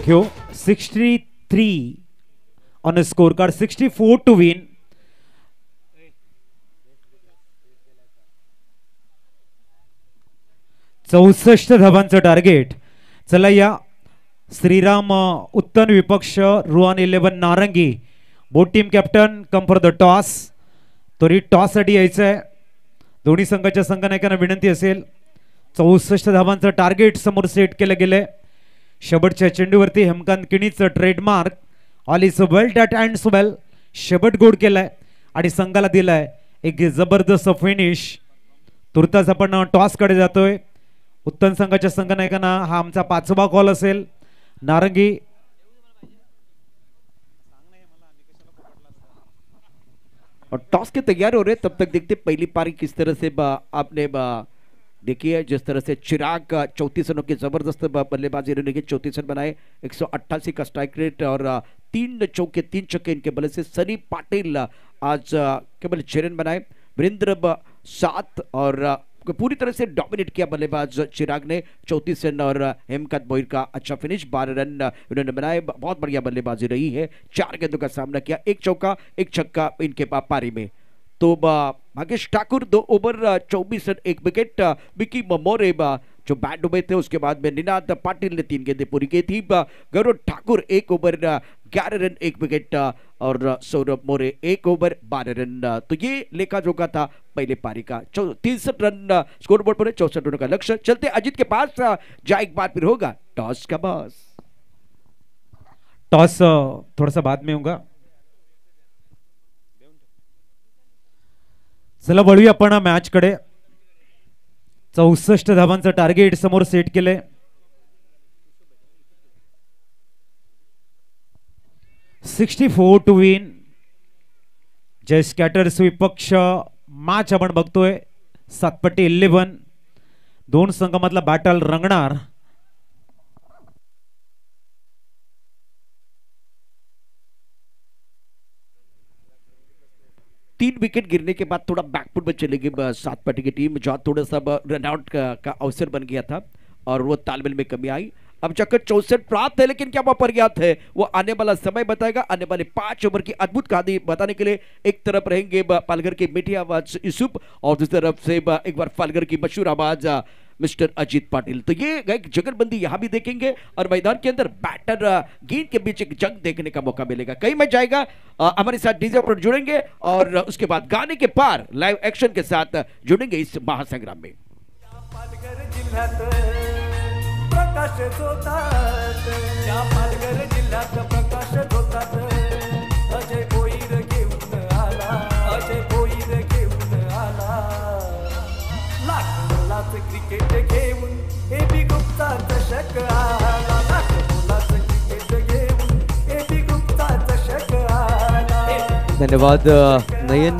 you three on a score card sixty four to win चौसष्ट धाबांचं टार्गेट चला या श्रीराम उत्तन विपक्ष रुआन इलेवन नारंगी boat team captain come for the toss तरी टॉससाठी यायचं आहे दोन्ही संघाच्या संघनायकांना विनंती असेल चौसष्ट धाबांचं टार्गेट समोर सेट केलं गेलं आहे शेवटच्या चेंडूवरती हेमकांत किणीचं trademark all is well that end well शेवट गोड केलाय आणि संघाला दिलाय एक जबरदस्त फिनिश तुर्तास आपण टॉसकडे जातोय उत्तम संघाच्या संघनायकांना हा आमचा पाचवा कॉल असेल नारंगी टॉस की तयार हो रे तब तक देखते पहिली पारी किस तरह से बा, आपने बा, देखिए जिस तरह से चिराग का चौंतीस रनों की ज़बरदस्त बल्लेबाजी इन्होंने के चौंतीस रन बनाए एक सौ अट्ठासी का स्ट्राइक रेट और तीन चौके तीन चौके इनके बल्ले से सनी पाटिल आज केवल छह रन बनाए वीरेंद्र सात और पूरी तरह से डोमिनेट किया बल्लेबाज चिराग ने चौतीस रन और हेमकत मोहिर का अच्छा फिनिश बारह रन उन्होंने बनाए बहुत बढ़िया बल्लेबाजी रही है चार गेंदों का सामना किया एक चौका एक छक्का इनके पारी में तो भागेश ठाकुर दो ओवर चौबीस रन एक विकेट बिकी ममोरे जो बैट डूबे थे उसके बाद में निनाद पाटिल ने तीन गेंदें पूरी की थी गौरव ठाकुर एक ओवर ग्यारह रन एक विकेट और सौरभ मोरे एक ओवर बारह रन तो ये लेखा जोखा था पहले पारी का तिरसठ रन स्कोर बोर्ड पर चौसठ रनों का लक्ष्य चलते अजित के पास जा एक बार फिर होगा टॉस का बॉस टॉस थोड़ा सा बाद में होगा चला वळू आपण मॅचकडे चौसष्ट धावांचं टार्गेट समोर सेट केलंय सिक्स्टी फोर टू विन जय स्कॅटर्स विपक्ष मॅच आपण बघतोय सातपट्टी इलेव्हन दोन संघामधला बॅटल रंगणार तीन विकेट गिरने के बाद थोड़ा बैकफुट में चले गए सात पार्टी की टीम जहाँ थोड़ा सा रनआउट का, का अवसर बन गया था और वो तालमेल में कमी आई अब चक्कर चौसठ प्राप्त है लेकिन क्या वापर ज्ञात है वो आने वाला समय बताएगा आने वाले पांच ओवर की अद्भुत कहानी बताने के लिए एक तरफ रहेंगे पालघर के मीठी आवाज यूसुफ और दूसरी तरफ से एक बार पालघर की मशहूर आवाज मिस्टर अजीत पाटिल तो ये एक जगरबंदी यहां भी देखेंगे और मैदान के अंदर बैटर गेंद के बीच एक जंग देखने का मौका मिलेगा कई मैच आएगा हमारे साथ डीजे पर जुड़ेंगे और उसके बाद गाने के पार लाइव एक्शन के साथ जुड़ेंगे इस महासंग्राम में प्रकाश क्रिकेट घेऊन ए बी गुप्ता दशक धन्यवाद नयन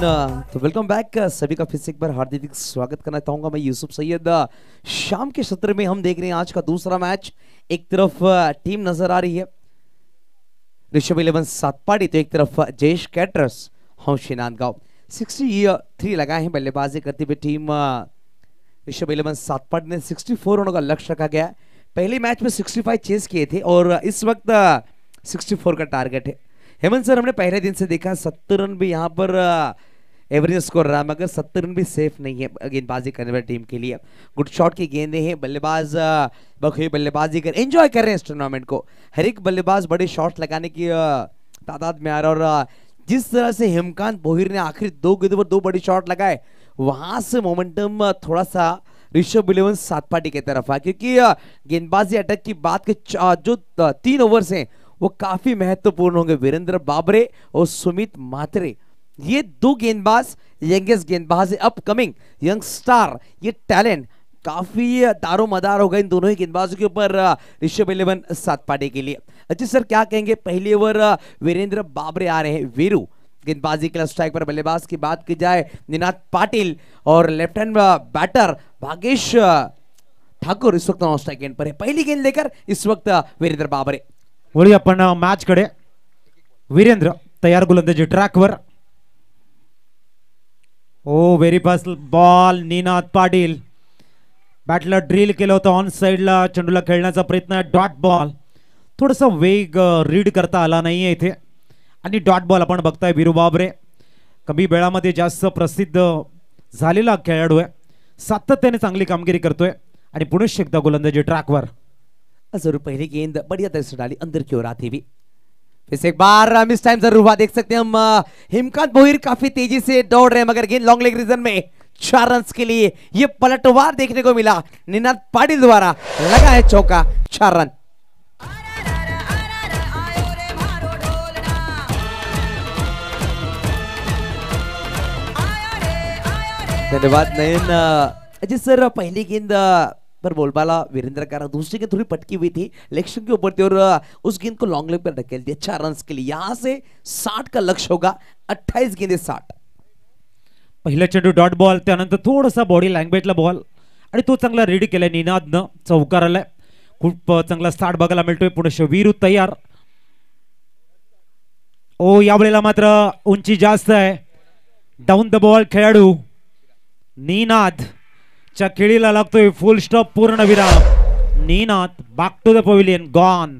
तो वेलकम बैक सभी का फिर से एक बार हार्दिक स्वागत करना चाहूंगा मैं यूसुफ सैयद शाम के सत्र में हम देख रहे हैं आज का दूसरा मैच एक तरफ टीम नजर आ रही है ऋषभ इलेवन सातपाड़ी तो एक तरफ जयेश कैटरस होशिनाथ गांव सिक्सटी थ्री लगाए हैं बल्लेबाजी करते हुए टीम विश्व इलेवन सातपट ने फोर रनों का लक्ष्य रखा गया पहले मैच में सिक्सटी फाइव चेस किए थे और इस वक्त सिक्सटी फोर का टारगेट है हेमंत सर हमने पहले दिन से देखा सत्तर रन भी यहाँ पर एवरेज स्कोर रहा मगर सत्तर रन भी सेफ नहीं है गेंदबाजी करने वाली टीम के लिए गुड शॉट की गेंद हैं बल्लेबाज बखी बल्लेबाजी कर एंजॉय कर रहे हैं इस टूर्नामेंट को हर एक बल्लेबाज बड़े शॉट लगाने की तादाद में आ रहा और जिस तरह से हेमकांत बोहिर ने आखिर दो गेंदों पर दो बड़े शॉट लगाए वहां से मोमेंटम थोड़ा सा ऋषभ इलेवन सातपाटी की तरफ है क्योंकि गेंदबाजी अटक की बात के जो तीन ओवर्स हैं वो काफी महत्वपूर्ण होंगे वीरेंद्र बाबरे और सुमित मात्रे ये दो गेंदबाज यंगेस्ट गेंदबाज अपकमिंग यंग स्टार ये टैलेंट काफी दारो मदार होगा इन दोनों ही गेंदबाजों के ऊपर ऋषभ इलेवन पार्टी के लिए अच्छा सर क्या कहेंगे पहले ओवर वीरेंद्र बाबरे आ रहे हैं वीरू गेंदबाजी के लिए स्ट्राइक पर बल्लेबाज की बात की जाए निनाद पाटिल और left hand batter Bhagesh Thakur इस वक्त स्ट्राइक गेंद पर है पहली गेंद लेकर इस वक्त वीरेंद्र बाबरे वही अपन मैच कड़े वीरेंद्र तैयार गोलंदाजी ट्रैक वर oh very fast ball Ninad Patil बॅटला ड्रिल के होतं ऑन साईडला खेलने का प्रयत्न है डॉट बॉल थोड़ा सा वेग रीड करता आला नहीं है इतना आणि डॉट बॉल आपण बघताय बिरू बाबरे कमी वेळामध्ये जास्त प्रसिद्ध झालेला खेळाडू आहे सातत्याने चांगली कामगिरी करतोय आणि पुनश्च एकदा गोलंदाजी ट्रॅकवर जर पहिली गेंद बढ़िया दर्शन आली अंदर की ओर आती भी एक बार मिस टाइम जरूर हुआ देख सकते हैं हम हिमकांत भोईर काफी तेजी से दौड़ रहे हैं मगर गेंद लॉन्ग लेग रीजन में चार रन के लिए ये पलटवार देखने को मिला निनाद पाटिल द्वारा लगा है चौका चार रन धन्यवाद नयन अजय सर पहिली गेंद पर बोलबाला वीरेंद्र का दूसरी गेंद थोड़ी पटकी हुई थी लेक्शन के ऊपर थी और उस गेंद को लॉन्ग लेग पर ढकेल दिया चार रन के लिए यहां से साठ का लक्ष्य होगा अट्ठाईस गेंदे साठ पहिला चेंडू डॉट बॉल त्यानंतर थोडासा बॉडी लँग्वेजला बॉल आणि तो चांगला रेडी केलाय न चौकार आलाय खूप चांगला स्टार्ट बघायला मिळतोय पुढे वीरू तयार ओ यावेळेला मात्र उंची जास्त आहे डाऊन द बॉल खेळाडू नीनाथ, च्या खेळीला लागतोय फुल स्टॉप पूर्ण विराम नीनाथ, बाक टू द गॉन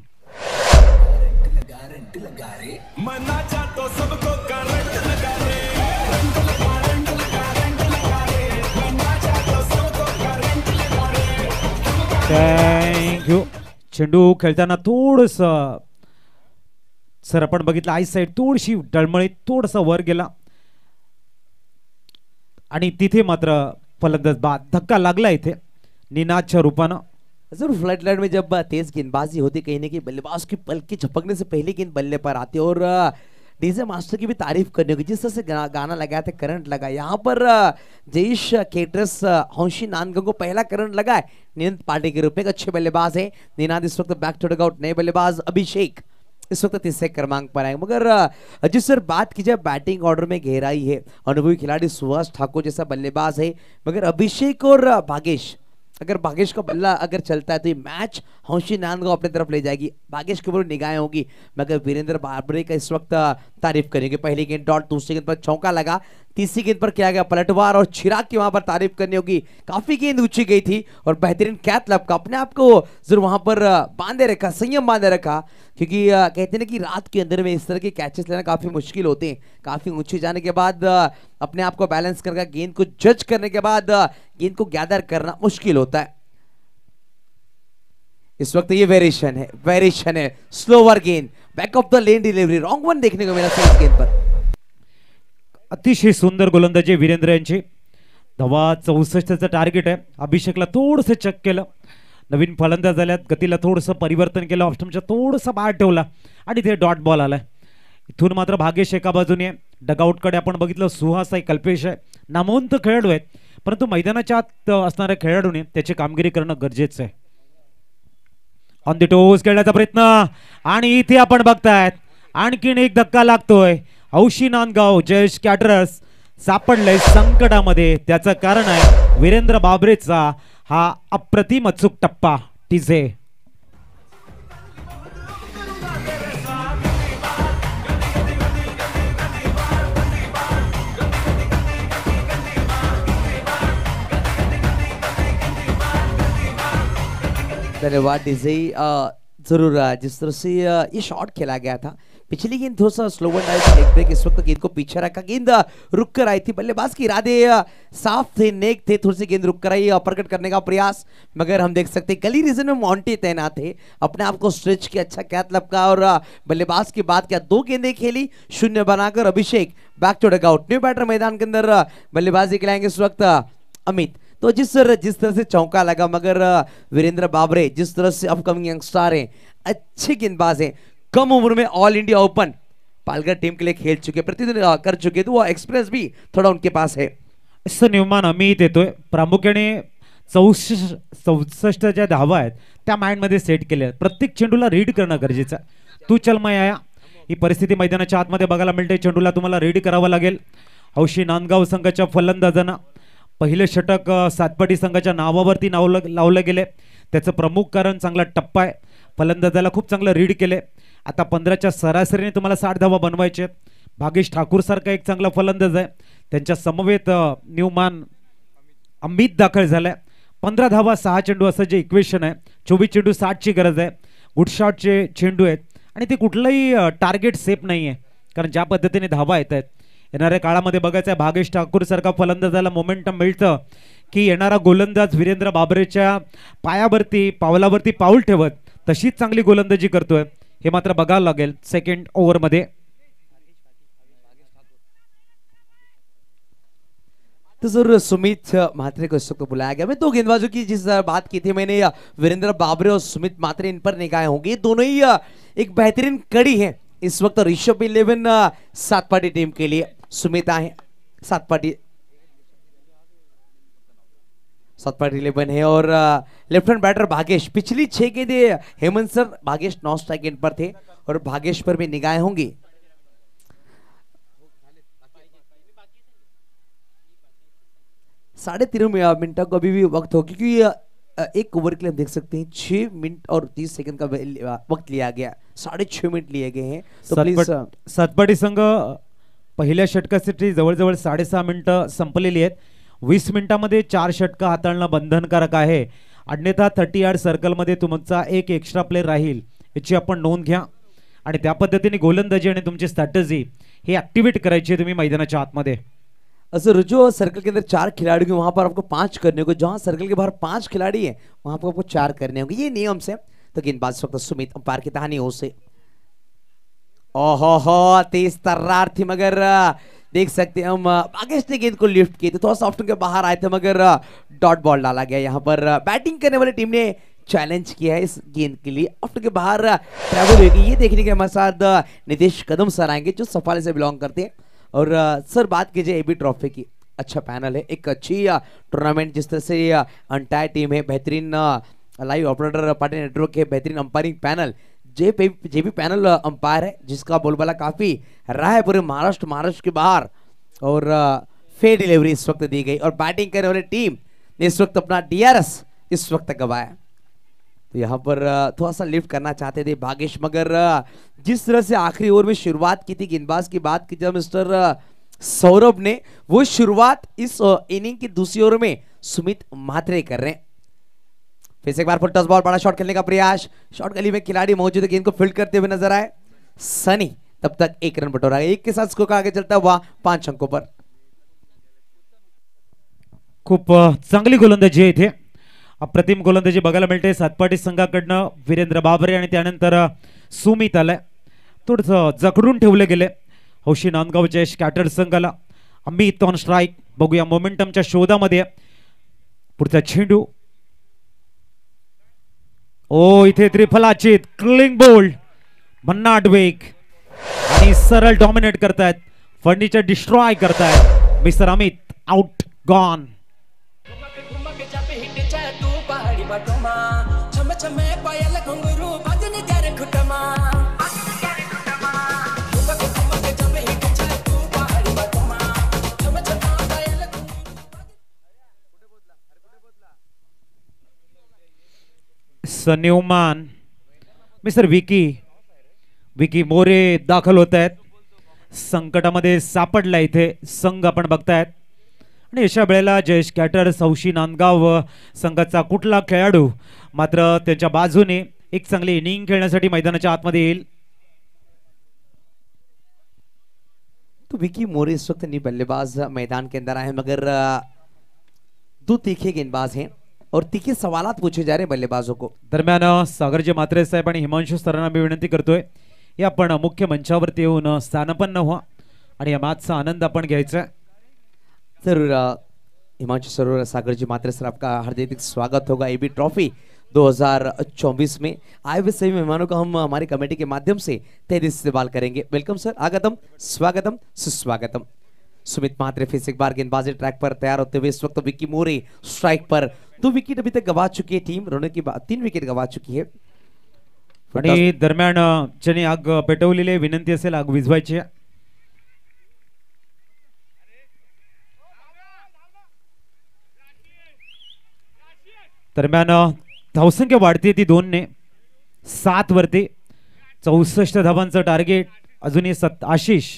थँक्यू चेंडू खेळताना थोडस सर आपण बघितलं आई साईड थोडीशी डळमळीत थोडासा वर गेला तिथे मात्र फलंदाज बाद धक्का लागला इथे निनादच्या रूपान जरूर फ्लड लाइन में जब तेज गेंदबाजी होती कहीं ना कहीं बल्लेबाज की पल झपकने से पहले गेंद बल्ले पर आती है और डीजे मास्टर की भी तारीफ करनी होगी जिस तरह से गाना लगाया था करंट लगा यहाँ पर जयेश केटरस हौशी नानगंग को पहला करंट लगा है निनंद पांडे के रूप में एक अच्छे बल्लेबाज है निनाद इस वक्त बैक टू आउट नए बल्लेबाज अभिषेक इस वक्त तीसरे क्रमांक पर आए मगर जिस सर बात की जाए बैटिंग ऑर्डर में गहराई है अनुभवी खिलाड़ी सुभाष ठाकुर जैसा बल्लेबाज है मगर अभिषेक और भागेश अगर भागेश का बल्ला अगर चलता है तो ये मैच हौशी को अपनी तरफ ले जाएगी भागेश के ऊपर निगाहें होगी मगर वीरेंद्र बाबरे का इस वक्त तारीफ करेंगे पहले गेंद डॉट दूसरे गेंद पर चौका लगा तीसरी गेंद पर किया गया पलटवार और छिराग की वहां पर तारीफ करनी होगी काफी गेंद ऊंची गई थी और बेहतरीन कैथलब का अपने आप को जरूर वहां पर बांधे रखा संयम बांधे रखा क्योंकि कहते हैं कि रात के अंदर में इस तरह के कैचेस लेना काफी मुश्किल होते हैं काफी ऊंचे जाने के बाद अपने आप को बैलेंस करके गेंद को जज करने के बाद गेंद को गैदर करना मुश्किल होता है इस वक्त ये वेरिएशन है वेरिएशन है स्लोवर गेंद back of the length delivery wrong one देखने को मिला गेंद पर अतिशय सुंदर गोलंदाजी वीरेंद्र यांची धावा चौसष्टचं टार्गेट आहे अभिषेकला थोडंसं चक केलं नवीन फलंदाज झाल्यात गतीला थोडंसं परिवर्तन केलं ऑप्शनच्या थोडंसं बाहेर ठेवला आणि ते डॉट बॉल आला इथून मात्र भाग्यश एका बाजूने डगआउटकडे आपण बघितलं सुहास आहे कल्पेश आहे नामवंत खेळाडू आहेत परंतु मैदानाच्या आत असणाऱ्या खेळाडूने त्याची कामगिरी करणं गरजेचं आहे ऑन द टोस खेळण्याचा प्रयत्न आणि इथे आपण बघतायत आणखीन एक धक्का लागतोय औशी नांदगाव जयेश कॅटरस सापडले संकटामध्ये त्याचं कारण आहे वीरेंद्र बाबरेचा हा अप्रतिम अचूक टप्पा टिझे धन्यवाद डिजे जरूर जिस तरह से ये शॉट खेला गया था पिछली गेंद थोड़ा सा स्लो वन डाइव देखते इस वक्त गेंद को पीछे रखा गेंद रुक कर आई थी बल्लेबाज के इरादे साफ थे नेक थे थोड़ी सी गेंद रुक कर आई अपरकट करने का प्रयास मगर हम देख सकते गली रीजन में मॉन्टी तैनात थे अपने आप को स्ट्रेच किया अच्छा क्या लपका और बल्लेबाज के बाद क्या दो गेंदें खेली शून्य बनाकर Abhishek back to dugout new batter मैदान के अंदर बल्लेबाजी खिलाएंगे इस वक्त अमित तो जिस तरह जिस तरह से चौंका लगा मगर वीरेंद्र बाबरे जिस तरह से अपकमिंग यंगस्टार हैं अच्छे गेंदबाज हैं कम उम्र में all India open Palghar team के लिए खेल चुके प्रतिदिन कर चुके तो वो बी भी थोड़ा उनके पास है असं निर्माण आम्ही आहे प्रामुख्याने चौसष्ट चौसष्ट ज्या धावा आहेत त्या माइंडमध्ये सेट केल्या प्रत्येक चेंडूला रीड करणं गरजेचं आहे तू चल माया ही परिस्थिती मैदानाच्या आतमध्ये बघायला मिळते चेंडूला तुम्हाला रीड करावं लागेल हौशी नांदगाव संघाच्या फलंदाजांना पहिलं षटक सातपाटी संघाच्या नावावरती नाव लावलं गेले त्याचं प्रमुख कारण चांगला टप्पा आहे फलंदाजाला खूप चांगलं रीड केले आता पंधराच्या सरासरीने तुम्हाला साठ धावा बनवायचे आहेत भागेश ठाकूरसारखा एक चांगला फलंदाज आहे त्यांच्या समवेत न्यूमान अमित दाखल आहे पंधरा धावा सहा चेंडू असं जे इक्वेशन आहे चोवीस चेंडू साठची गरज आहे गुडशॉटचे चेंडू आहेत आणि ते कुठलंही टार्गेट सेफ नाही आहे कारण ज्या पद्धतीने धावा येत आहेत येणाऱ्या काळामध्ये बघायचं आहे भागेश ठाकूरसारखा फलंदाजाला मोमेंटम मिळतं की येणारा गोलंदाज वीरेंद्र बाबरेच्या पायावरती पावलावरती पाऊल ठेवत तशीच चांगली गोलंदाजी करतोय हे मात्र बघायला लागेल सेकंड ओव्हरमध्ये तो जरूर सुमित मात्रे को इसको बुलाया गया मैं दो तो गेंदबाजों की जिस बात की थी मैंने वीरेंद्र बाबरे और सुमित मात्रे इन पर निगाहें होंगी दोनों ही एक बेहतरीन कड़ी है इस वक्त ऋषभ इलेवन सात पार्टी टीम के लिए सुमित आए सात पार्टी सतपाट इलेवन है और लेफ्ट बैटर भागेश पिछली के दे हेमंत सर भागेश नौ स्ट्राइक एंड पर थे और भागेश पर भी निगाहें होंगी साढ़े तीन मिनट को अभी भी वक्त हो क्योंकि एक ओवर के लिए हम देख सकते हैं छः मिनट और तीस सेकंड का वक्त लिया गया साढ़े छः मिनट लिए गए हैं तो प्लीज सतपटी संघ पहिल्या षटकासाठी जवळजवळ साडेसहा मिनट संपलेली आहेत वीस मिनिटामध्ये चार षटकं हाताळणं बंधनकारक आहे अन्यथा थर्टी यार्ड सर्कलमध्ये तुमचा एक एक्स्ट्रा प्लेअर राहील याची आपण नोंद घ्या आणि त्या पद्धतीने गोलंदाजी आणि तुमची स्ट्रॅटजी हे ॲक्टिवेट करायची तुम्ही मैदानाच्या आतमध्ये असं रुजू सर्कल हो, के अंदर चार खिलाड़ी होंगे वहाँ पर आपको पांच करने होंगे जहाँ सर्कल के बाहर पांच खिलाड़ी हैं वहाँ पर आपको चार करने होंगे ये नियम से तो गेंदबाज वक्त सुमित अंपायर की तहानी हो से ओहो हो तेज तर्रार थी मगर देख सकते हैं हम अगेंस्ट ने गेंद को लिफ्ट किए थे तो थोड़ा सॉफ्ट के बाहर आए थे मगर डॉट बॉल डाला गया यहाँ पर बैटिंग करने वाली टीम ने चैलेंज किया है इस गेंद के लिए ऑफ्ट के बाहर ट्रैवल होगी ये देखने के हमारे साथ नितेश कदम सर आएंगे जो सफाले से बिलोंग करते हैं और सर बात कीजिए ए बी ट्रॉफी की अच्छा पैनल है एक अच्छी टूर्नामेंट जिस तरह से अंटायर टीम है बेहतरीन लाइव ऑपरेटर पार्टी नेटवर्क है बेहतरीन अंपायरिंग पैनल जे पे जे पी पैनल अंपायर है जिसका बोलबाला काफ़ी रहा है पूरे महाराष्ट्र महाराष्ट्र के बाहर और फेयर डिलीवरी इस वक्त दी गई और बैटिंग करने वाली टीम ने इस वक्त अपना डीआरएस इस वक्त गवाया तो यहाँ पर थोड़ा सा लिफ्ट करना चाहते थे भागेश मगर जिस तरह से आखिरी ओवर में शुरुआत की थी गेंदबाज की बात की जब मिस्टर सौरभ ने वो शुरुआत इस इनिंग की दूसरी ओवर में सुमित मात्रे कर रहे हैं फिर एक बार फुल टॉस बॉल बड़ा शॉट खेलने का प्रयास शॉट गली में खिलाड़ी मौजूद गेंद को फील्ड करते हुए नजर आए सनी तब तक एक रन बटोरा एक के साथ स्कोर का आगे चलता हुआ पांच अंकों पर खूप चांगली गोलंदाजी आहे इथे अप्रतिम गोलंदाजी बघायला मिळते सातपाटी संघाकडनं वीरेंद्र बाबरे आणि त्यानंतर सुमित आलाय थोडस जखडून ठेवले गेले हौशी नांदगाव जयेश संघाला अमित ऑन स्ट्राईक बघूया मोमेंटमच्या शोधामध्ये पुढचा झेंडू ओ oh, इथे त्रिफलाचित क्लिंग बोल्ड मन्नाट वेग आणि सरळ डॉमिनेट करतायत फर्निचर डिस्ट्रॉय करतायत मिस्टर अमित आउट गॉन सन्यूमान मिस्टर विकी विकी मोरे दाखल होत आहेत संकटामध्ये सापडला इथे संघ आपण बघतायत आणि अशा वेळेला जयेश कॅटर सौशी नांदगाव संघाचा कुठला खेळाडू मात्र त्यांच्या बाजूने एक चांगली इनिंग खेळण्यासाठी मैदानाच्या आतमध्ये येईल तो विकी मोरे इस वक्त नहीं बल्लेबाज मैदान के अंदर आए मगर दो तीखे गेंदबाज हैं और तिखे सवालात पूछे जा रहे बल्लेबाजों को दरम्यान सागरजी मात्रे साहेब आणि हिमांश सरांना मी विनंती करतोय या आपण मुख्य मंचावरती येऊन स्थानपन्न व्हा आणि या मॅचचा आनंद आपण घ्यायचा जरूर हिमांशु सरोवर सागरजी मात्रे सर आपका हार्दिक स्वागत होगा ए बी ट्रॉफी 2024 में आए हुए सभी मेहमानों का हम हमारी कमेटी के माध्यम से से इस्तेमाल करेंगे वेलकम सर आगतम स्वागतम सुस्वागतम सुमित मात्रे फिर एक बार गेंदबाजी ट्रैक पर तैयार होते हुए इस वक्त विक्की मोरे स्ट्राइक पर दो विकेट अभी तक गवा चुकी है टीम रोने की बात तीन विकेट गवा चुकी है आणि दरम्यान ज्याने आग पेटवलेले विनंती असेल आग विझवायची दरम्यान धावसंख्या वाढते ती दोनने सात वरती चौसष्ट धावांचं टार्गेट अजूनही सत आशिष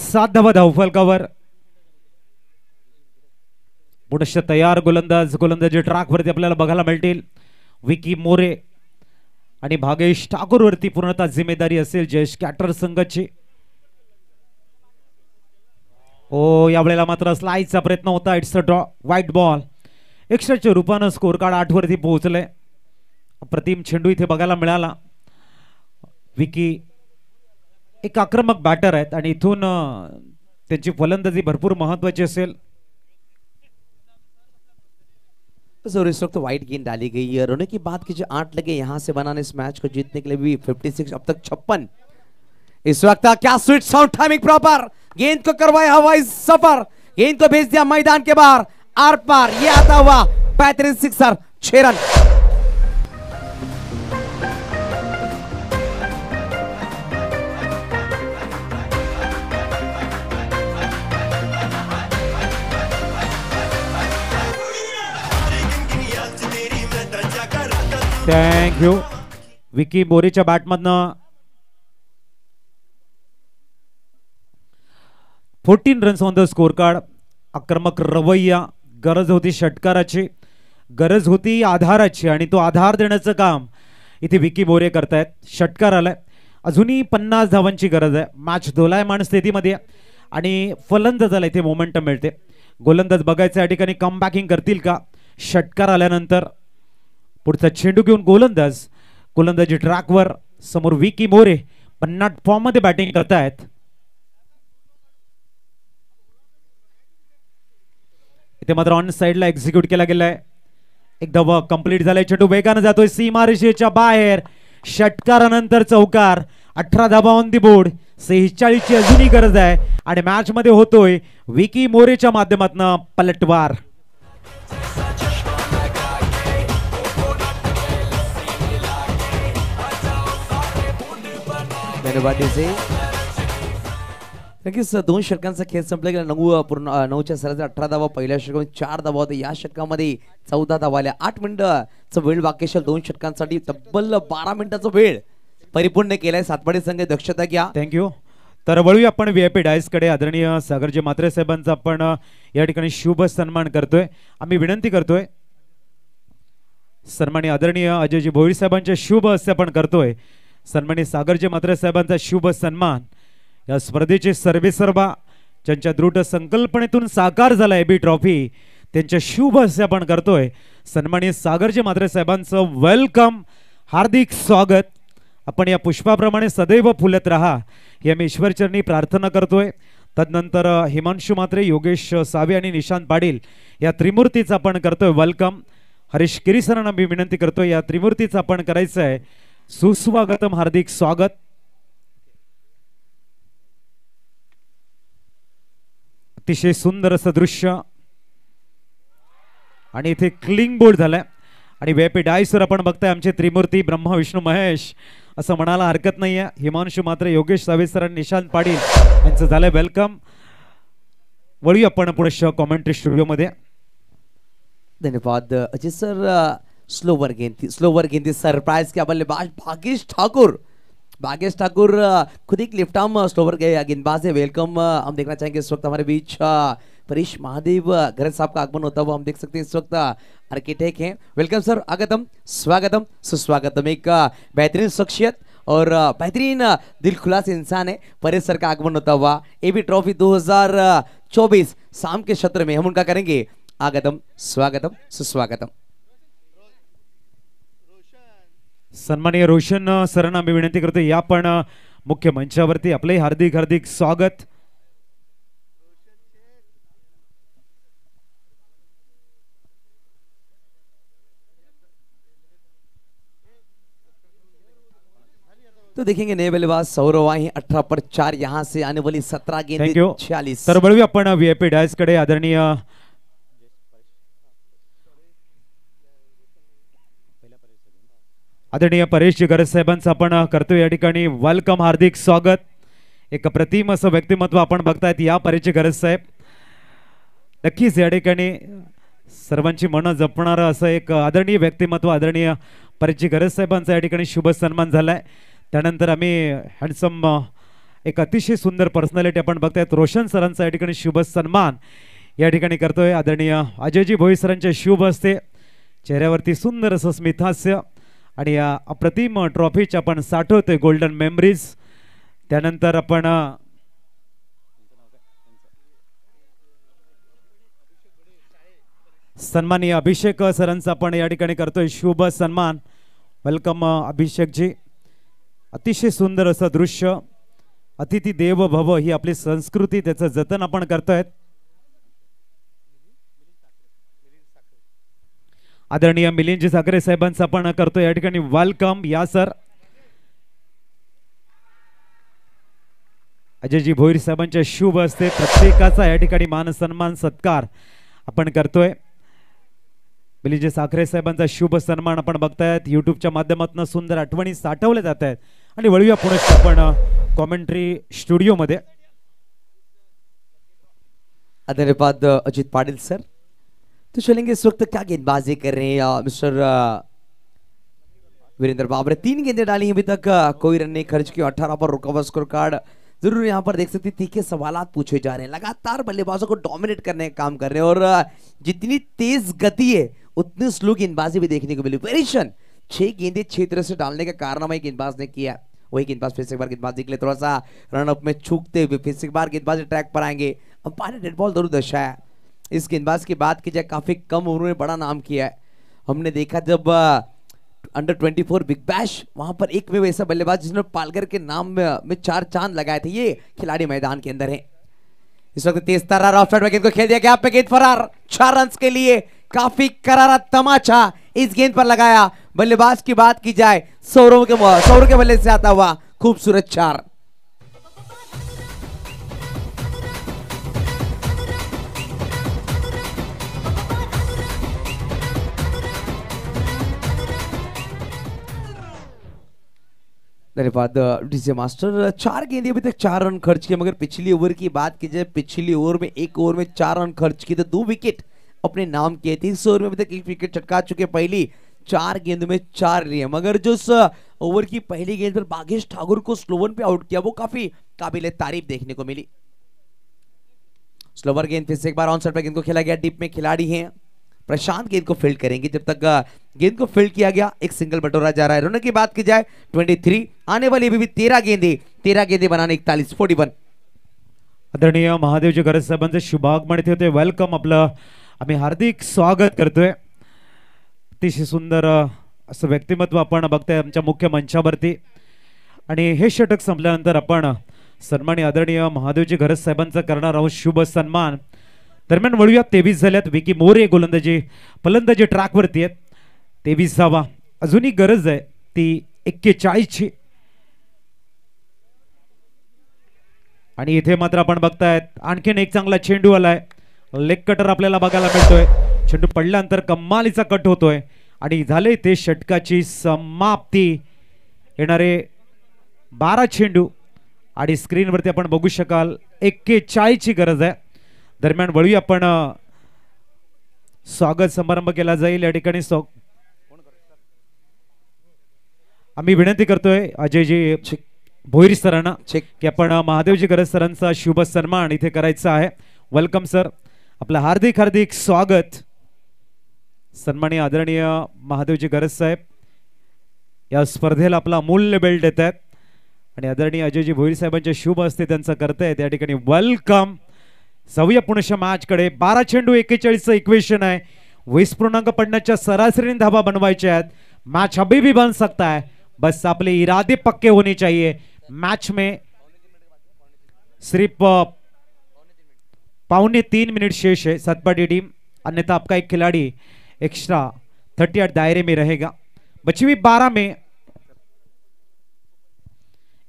सात धावा धावफलकावर पुढचे तयार गोलंदाज गोलंदाजी ट्रॅकवरती आपल्याला बघायला मिळतील विकी मोरे आणि भागेश ठाकूरवरती पूर्णतः जिम्मेदारी असेल जयश कॅटर संघाची ओ वेळेला मात्र स्लाईचा प्रयत्न होता it's a draw white ball एक्स्ट्राच्या रूपानं स्कोर कार्ड आठवरती पोहोचले प्रतिम चेंडू इथे बघायला मिळाला विकी एक आक्रमक बॅटर आहेत आणि इथून त्यांची फलंदाजी भरपूर महत्वाची असेल जरूर इस वक्त वाइट गेंद डाली गई है रोने की बात कीजिए आठ लगे यहां से बनाने इस मैच को जीतने के लिए भी 56 अब तक छप्पन इस वक्त क्या स्विट साउंड टाइमिंग प्रॉपर गेंद को करवाया हवाई सफर गेंद को भेज दिया मैदान के बाहर आर पार ये आता हुआ पैंतीस सिक्सर छह रन थँक यू विकी बोरीच्या बॅटमधनं fourteen runs on the score card आक्रमक रवैया गरज होती षटकाराची गरज होती आधाराची आणि तो आधार देण्याचं काम इथे विकी बोरे करतायत षटकार आलाय अजूनही पन्नास धावांची गरज आहे मॅच दोलायमान स्थितीमध्ये आणि फलंदाजाला इथे मोमेंटम मिळते गोलंदाज बघायचं या ठिकाणी कम बॅकिंग करतील का षटकार आल्यानंतर पुढचा चेंडू घेऊन गोलंदाज गोलंदाजी ट्रॅकवर समोर विकी मोरे पन्नाट फॉर्म मध्ये बॅटिंग करतायत इथे मात्र ऑन साईडला एक्झिक्यूट केला गेलाय एकदा वर्क कम्प्लीट झालाय चेंडू वेगानं जातोय सीमा रेषेच्या बाहेर षटकारानंतर चौकार अठरा धाबा ऑन दी बोर्ड सेहेचाळीसची अजूनही गरज आहे आणि मॅच मध्ये होतोय विकी मोरेच्या माध्यमातून पलटवार धन्यवाद थँक्यू नक्कीच दोन षटकांचा खेळ संपला गेला नऊ पूर्ण नऊच्या सरासरी अठरा धावा पहिल्या षटक चार धावा होता या षटकामध्ये चौदा धावा आल्या आठ मिनिटाचा वेळ बाकी दोन षटकांसाठी तब्बल बारा मिनिटाचा वेळ परिपूर्ण केलाय सातवाडी संघ दक्षता घ्या थँक्यू तर वळूया आपण व्ही आय पी डायस कडे आदरणीय सागरजी मात्रे साहेबांचा आपण या ठिकाणी शुभ सन्मान करतोय आम्ही विनंती करतोय सन्मानी आदरणीय अजय जी भोईर साहेबांच्या शुभ असे आपण करतोय सन्मानी सागरजी मात्रे साहेबांचा शुभ सन्मान या स्पर्धेचे सर्वे सर्वा ज्यांच्या दृढ संकल्पनेतून साकार झाला बी ट्रॉफी त्यांच्या शुभ असे आपण करतोय सन्मानी सागरजी मात्रे साहेबांचं वेलकम हार्दिक स्वागत आपण या पुष्पाप्रमाणे सदैव फुलत राहा या मी ईश्वरचरणी प्रार्थना करतोय तदनंतर हिमांशू मात्रे योगेश सावे आणि निशांत पाटील या त्रिमूर्तीचं आपण करतोय वेलकम हरीश किरीसरांना मी विनंती करतोय या त्रिमूर्तीचं आपण करायचं आहे सुस्वागतम हार्दिक स्वागत अतिशय सुंदर असं दृश्य आणि इथे क्लिंग बोर्ड झालंय आणि वेपी सर आपण बघताय आमचे त्रिमूर्ती ब्रह्मा विष्णू महेश असं म्हणायला हरकत नाही आहे मात्र योगेश सावेसर आणि निशांत पाटील यांचं झालंय वेलकम वळूया आपण पुढे कॉमेंट्री स्टुडिओमध्ये धन्यवाद अजित सर स्लोवर गेंद थी स्लोवर गेंद थी सरप्राइज क्या बल्लेबाज भागेश ठाकुर भागेश ठाकुर खुद एक लिफ्ट आर्म स्लोवर गए गेंदबाज है वेलकम हम देखना चाहेंगे इस वक्त हमारे बीच परेश महादेव घर साहब का आगमन होता हुआ हम देख सकते हैं इस वक्त आर्किटेक्ट हैं वेलकम सर आगतम स्वागतम सुस्वागतम एक बेहतरीन शख्सियत और बेहतरीन दिल खुलास इंसान है परेश सर का आगमन होता हुआ ए बी ट्रॉफी 2024 शाम के सत्र में हम उनका करेंगे आगतम स्वागतम सुस्वागतम सन्माननीय रोशन सर आम्ही विनंती करते मुख्य मंच हार्दिक हार्दिक स्वागत तो देखेंगे नए बल्लेबाज सौरव आई अठारह पर चार यहाँ से आने वाली सत्रह गेंद छियालीस सर बड़ी अपन वीआईपी डायस कडे आदरणीय आदरणीय परेश गरज साहेबांचं आपण करतो या ठिकाणी वेलकम हार्दिक स्वागत एक प्रतिम असं व्यक्तिमत्व आपण बघतायत या परेश गरज साहेब नक्कीच या ठिकाणी सर्वांची मनं जपणारं असं एक आदरणीय व्यक्तिमत्व आदरणीय परिचय गरज साहेबांचा या ठिकाणी शुभ सन्मान झाला आहे त्यानंतर आम्ही हँडसम एक अतिशय सुंदर पर्सनॅलिटी आपण बघतायत रोशन सरांचा या ठिकाणी शुभ सन्मान या ठिकाणी करतोय आदरणीय अजयजी भोई सरांचे शुभ असते चेहऱ्यावरती सुंदर असं स्मिथास्य आणि या अप्रतिम ट्रॉफीच आपण साठवतोय गोल्डन मेमरीज त्यानंतर आपण सन्माननीय अभिषेक सरांचा आपण या ठिकाणी करतोय शुभ सन्मान वेलकम अभिषेक जी अतिशय सुंदर असं दृश्य अतिथी देव भव ही आपली संस्कृती त्याचं जतन आपण करतोय आदरणीय मिलिंद साखरे साहेबांचा आपण करतो या ठिकाणी वेलकम या सर अजयजी भोईर साहेबांच्या शुभ असते प्रत्येकाचा या ठिकाणी मान सन्मान सत्कार आपण करतोय मिलिंद साखरे साहेबांचा शुभ सन्मान आपण बघतायत युट्यूबच्या माध्यमातून सुंदर आठवणी साठवल्या जात आहेत आणि वळूया पुणे आपण कॉमेंट्री स्टुडिओमध्ये आदरपाद अजित पाटील सर तो चलेंगे इस वक्त क्या गेंदबाजी कर रहे हैं मिस्टर वीरेंद्र बाबरे तीन गेंदें डाली अभी तक कोई रन नहीं खर्च किया अठारह पर रुका हुआ स्कोर कार्ड जरूर यहां पर देख सकते हैं तीखे सवाल पूछे जा रहे हैं लगातार बल्लेबाजों को डोमिनेट करने का काम कर रहे हैं और जितनी तेज गति है उतनी स्लो गेंदबाजी भी देखने को मिली वेरिएशन छह गेंदे छह तरह से डालने का कारण वही गेंदबाज ने किया वही गेंदबाज फिर से एक बार गेंदबाजी के लिए थोड़ा सा रनअप में छूकते हुए फिर से एक बार गेंदबाजी ट्रैक पर आएंगे अंपायर ने डेड बॉल जरूर दर्शाया इस गेंदबाज की बात की जाए काफ़ी कम उम्र में बड़ा नाम किया है हमने देखा जब अंडर 24 बिग बैश वहां पर एक में वैसा बल्लेबाज जिसने पालगर के नाम में, में चार चांद लगाए थे ये खिलाड़ी मैदान के अंदर है इस वक्त तेज तरार ऑफ साइड को खेल दिया गया पे गेंद फरार चार रन के लिए काफी करारा तमाचा इस गेंद पर लगाया बल्लेबाज की बात की जाए सौरव के सौरव के बल्ले से आता हुआ खूबसूरत चार धन्यवाद डीजे मास्टर चार गेंदे अभी तक चार रन खर्च किए मगर पिछली ओवर की बात की जाए पिछली ओवर में एक ओवर में चार रन खर्च किए तो दो विकेट अपने नाम किए थे इस ओवर में अभी तक एक विकेट चटका चुके पहली चार गेंद में चार लिए मगर जो uh, ओवर की पहली गेंद पर बागेश ठाकुर को स्लोवन पे आउट किया वो काफी काबिल तारीफ देखने को मिली स्लोवर गेंद फिर से एक बार ऑन साइड पर गेंद को खेला गया डीप में खिलाड़ी हैं प्रशांत गेंद को फील्ड करेंगे जब तक गेंद को फील्ड किया गया एक सिंगल बटोरा जा रहा है रनों की बात की जाए 23 आने वाली अभी भी तेरह गेंदे तेरह गेंदे बनाने इकतालीस फोर्टी वन आदरणीय जी गरज साहेबांचे शुभागमन इथे होते वेलकम आपलं आम्ही हार्दिक स्वागत करतोय अतिशय सुंदर असं व्यक्तिमत्व आपण बघतोय आमच्या मुख्य मंचावरती आणि हे षटक संपल्यानंतर आपण सन्मानी आदरणीय महादेवजी गरज साहेबांचा करणार आहोत शुभ सन्मान दरम्यान वळूया तेवीस झाल्यात विकी मोरे गोलंदाजी फलंदाजी ट्रॅकवरती आहेत तेवीस जावा अजूनही गरज आहे ती एक्केचाळीसची आणि इथे मात्र आपण बघतायत आणखीन एक चांगला चेंडू आलाय लेग कटर आपल्याला बघायला मिळतोय चेंडू पडल्यानंतर कम्मालीचा कट होतोय आणि झाले ते षटकाची समाप्ती येणारे बारा चेंडू आणि स्क्रीनवरती आपण बघू शकाल एक्केचाळीसची गरज आहे दरम्यान वळवी आपण स्वागत समारंभ केला जाईल या ठिकाणी आम्ही विनंती करतोय अजयजी भोईर सरांना की आपण महादेवजी गरज सरांचा शुभ सन्मान इथे करायचा आहे वेलकम सर आपलं हार्दिक हार्दिक स्वागत सन्मानी आदरणीय महादेवजी गरज साहेब या स्पर्धेला आपला मूल्य बेल्ट देत आहेत आणि आदरणीय अजयजी भोईर साहेबांच्या शुभ असते त्यांचं करतायत त्या ठिकाणी वेलकम जाऊया पुणेच्या कडे बारा चेंडू एकेचाळीसचं इक्वेशन आहे वीस पूर्णांक पडण्याच्या सरासरीने धाबा बनवायच्या आहेत मैच अभी भी बन सकता है बस आपले इरादे पक्के होने चाहिए मैच में सिर्फ पौने तीन मिनिट शेष है सतपाटी टीम अन्यथा आपका एक खिलाड़ी एक्स्ट्रा थर्टी आठ दायरे में रहेगा बची हुई बारह में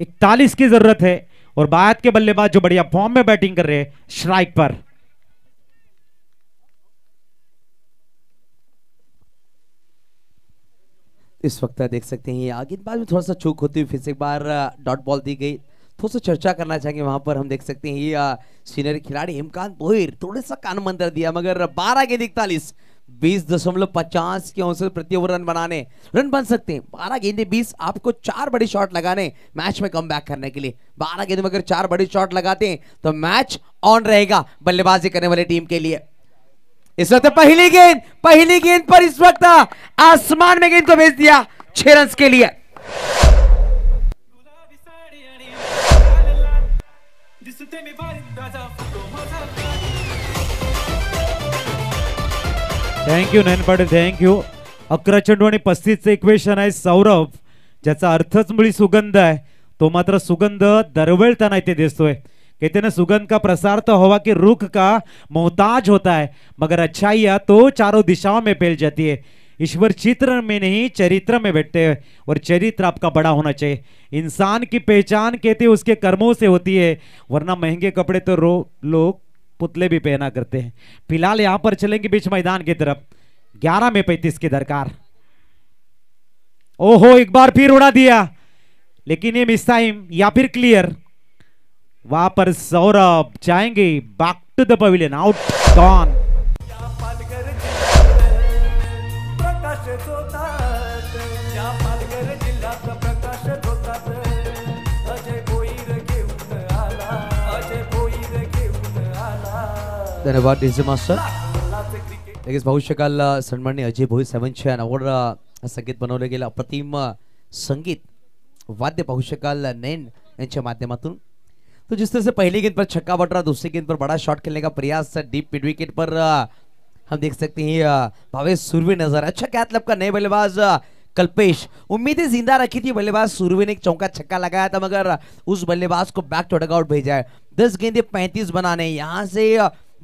इकतालीस की जरूरत है और भारत के बल्लेबाज जो बढ़िया फॉर्म में बैटिंग कर रहे हैं स्ट्राइक पर इस वक्त देख सकते हैं आगे बाद में थोड़ा सा चूक होती हुई फिर से एक बार डॉट बॉल दी गई थोड़ा सा चर्चा करना चाहेंगे वहां पर हम देख सकते हैं ये सीनियर खिलाड़ी हिमकांत बोहिर थोड़ा सा कान मंत्र दिया मगर बारह के इकतालीस बीस दशमलव पचास के औसत प्रति ओवर रन बनाने रन बन सकते हैं बारह गेंदे बीस आपको चार बड़े शॉट लगाने मैच में कम करने के लिए बारह गेंद में अगर चार बड़े शॉट लगाते हैं तो मैच ऑन रहेगा बल्लेबाजी करने वाली टीम के लिए इस वक्त पहली गेंद पहली गेंद पर इस वक्त आसमान में गेंद को भेज दिया छह रन के लिए thank you Nayan thank you अकरा चेंडू पस्तीस पस्तीसचं इक्वेशन है सौरभ ज्यादा अर्थच मुळी सुगंध है तो मात्र सुगंध दरवेळताना इथे दिसतोय कहते ना सुगंध का प्रसार तो हवा के रुख का मोहताज होता है मगर अच्छाइया तो चारों दिशाओं में फैल जाती है ईश्वर चित्र में नहीं चरित्र में बैठते हैं और चरित्र आपका बड़ा होना चाहिए इंसान की पहचान कहते उसके कर्मों से होती है वरना महंगे कपड़े तो रो लोग पुतले भी पहना करते हैं फिलहाल यहां पर चलेंगे बीच मैदान की तरफ ग्यारह में पैंतीस की दरकार ओहो एक बार फिर उड़ा दिया लेकिन ये मिस टाइम या फिर क्लियर वहां पर सौरभ जाएंगे back to the pavilion out gone धन्यवाद डी मास्टर लगे भविष्य काल सन्मान्य अजय भोई सेवनच्या नावावर संगीत बनवलं गेलं अप्रतिम संगीत वाद्य भविष्य काल नैन मध्यम तो जिस तरह से पहली गेंद पर छक्का बट रहा दूसरी गेंद पर बड़ा शॉट खेलने का प्रयास डीप मिड विकेट पर uh, हम देख सकते हैं uh, भावेश सुरवे नजर अच्छा क्या मतलब का नए बल्लेबाज uh, कल्पेश उम्मीदें जिंदा रखी थी बल्लेबाज सुरवे ने एक चौका छक्का लगाया था मगर उस बल्लेबाज को बैक टू डगआउट भेजा है दस गेंदे पैंतीस बनाने यहाँ से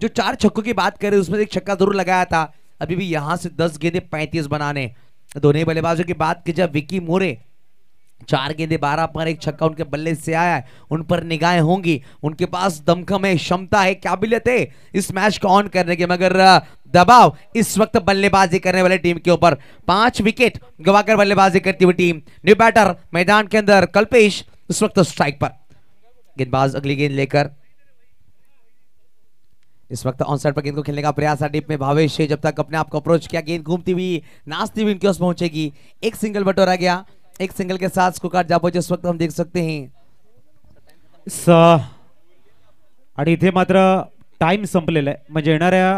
जो चार छक्कों की बात करें उसमें एक छक्का जरूर लगाया था अभी भी यहां से दस गेंदे पैंतीस बनाने दोनों बल्लेबाजों की बात की जब विकी मोरे चार गेंदे बारह पर एक छक्का उनके बल्ले से आया है उन पर निगाहें होंगी उनके पास दमखम है क्षमता है काबिलियत है इस मैच को ऑन करने के मगर दबाव इस वक्त बल्लेबाजी करने वाले टीम के ऊपर पांच विकेट गवाकर बल्लेबाजी करती हुई टीम न्यू बैटर मैदान के अंदर कल्पेश इस वक्त स्ट्राइक पर गेंदबाज अगली गेंद लेकर इस वक्त ऑन साइड पर गेंद को खेलने का प्रयास है डीप में भावेश है जब तक अपने आप को अप्रोच किया गेंद घूमती हुई नाचती हुई इनके पास पहुंचेगी एक सिंगल बटोरा गया एक सिंगल के साथ स्कोकार जा पहुंचे वक्त हम देख सकते हैं आणि इथे मात्र टाइम संपलेला आहे म्हणजे येणाऱ्या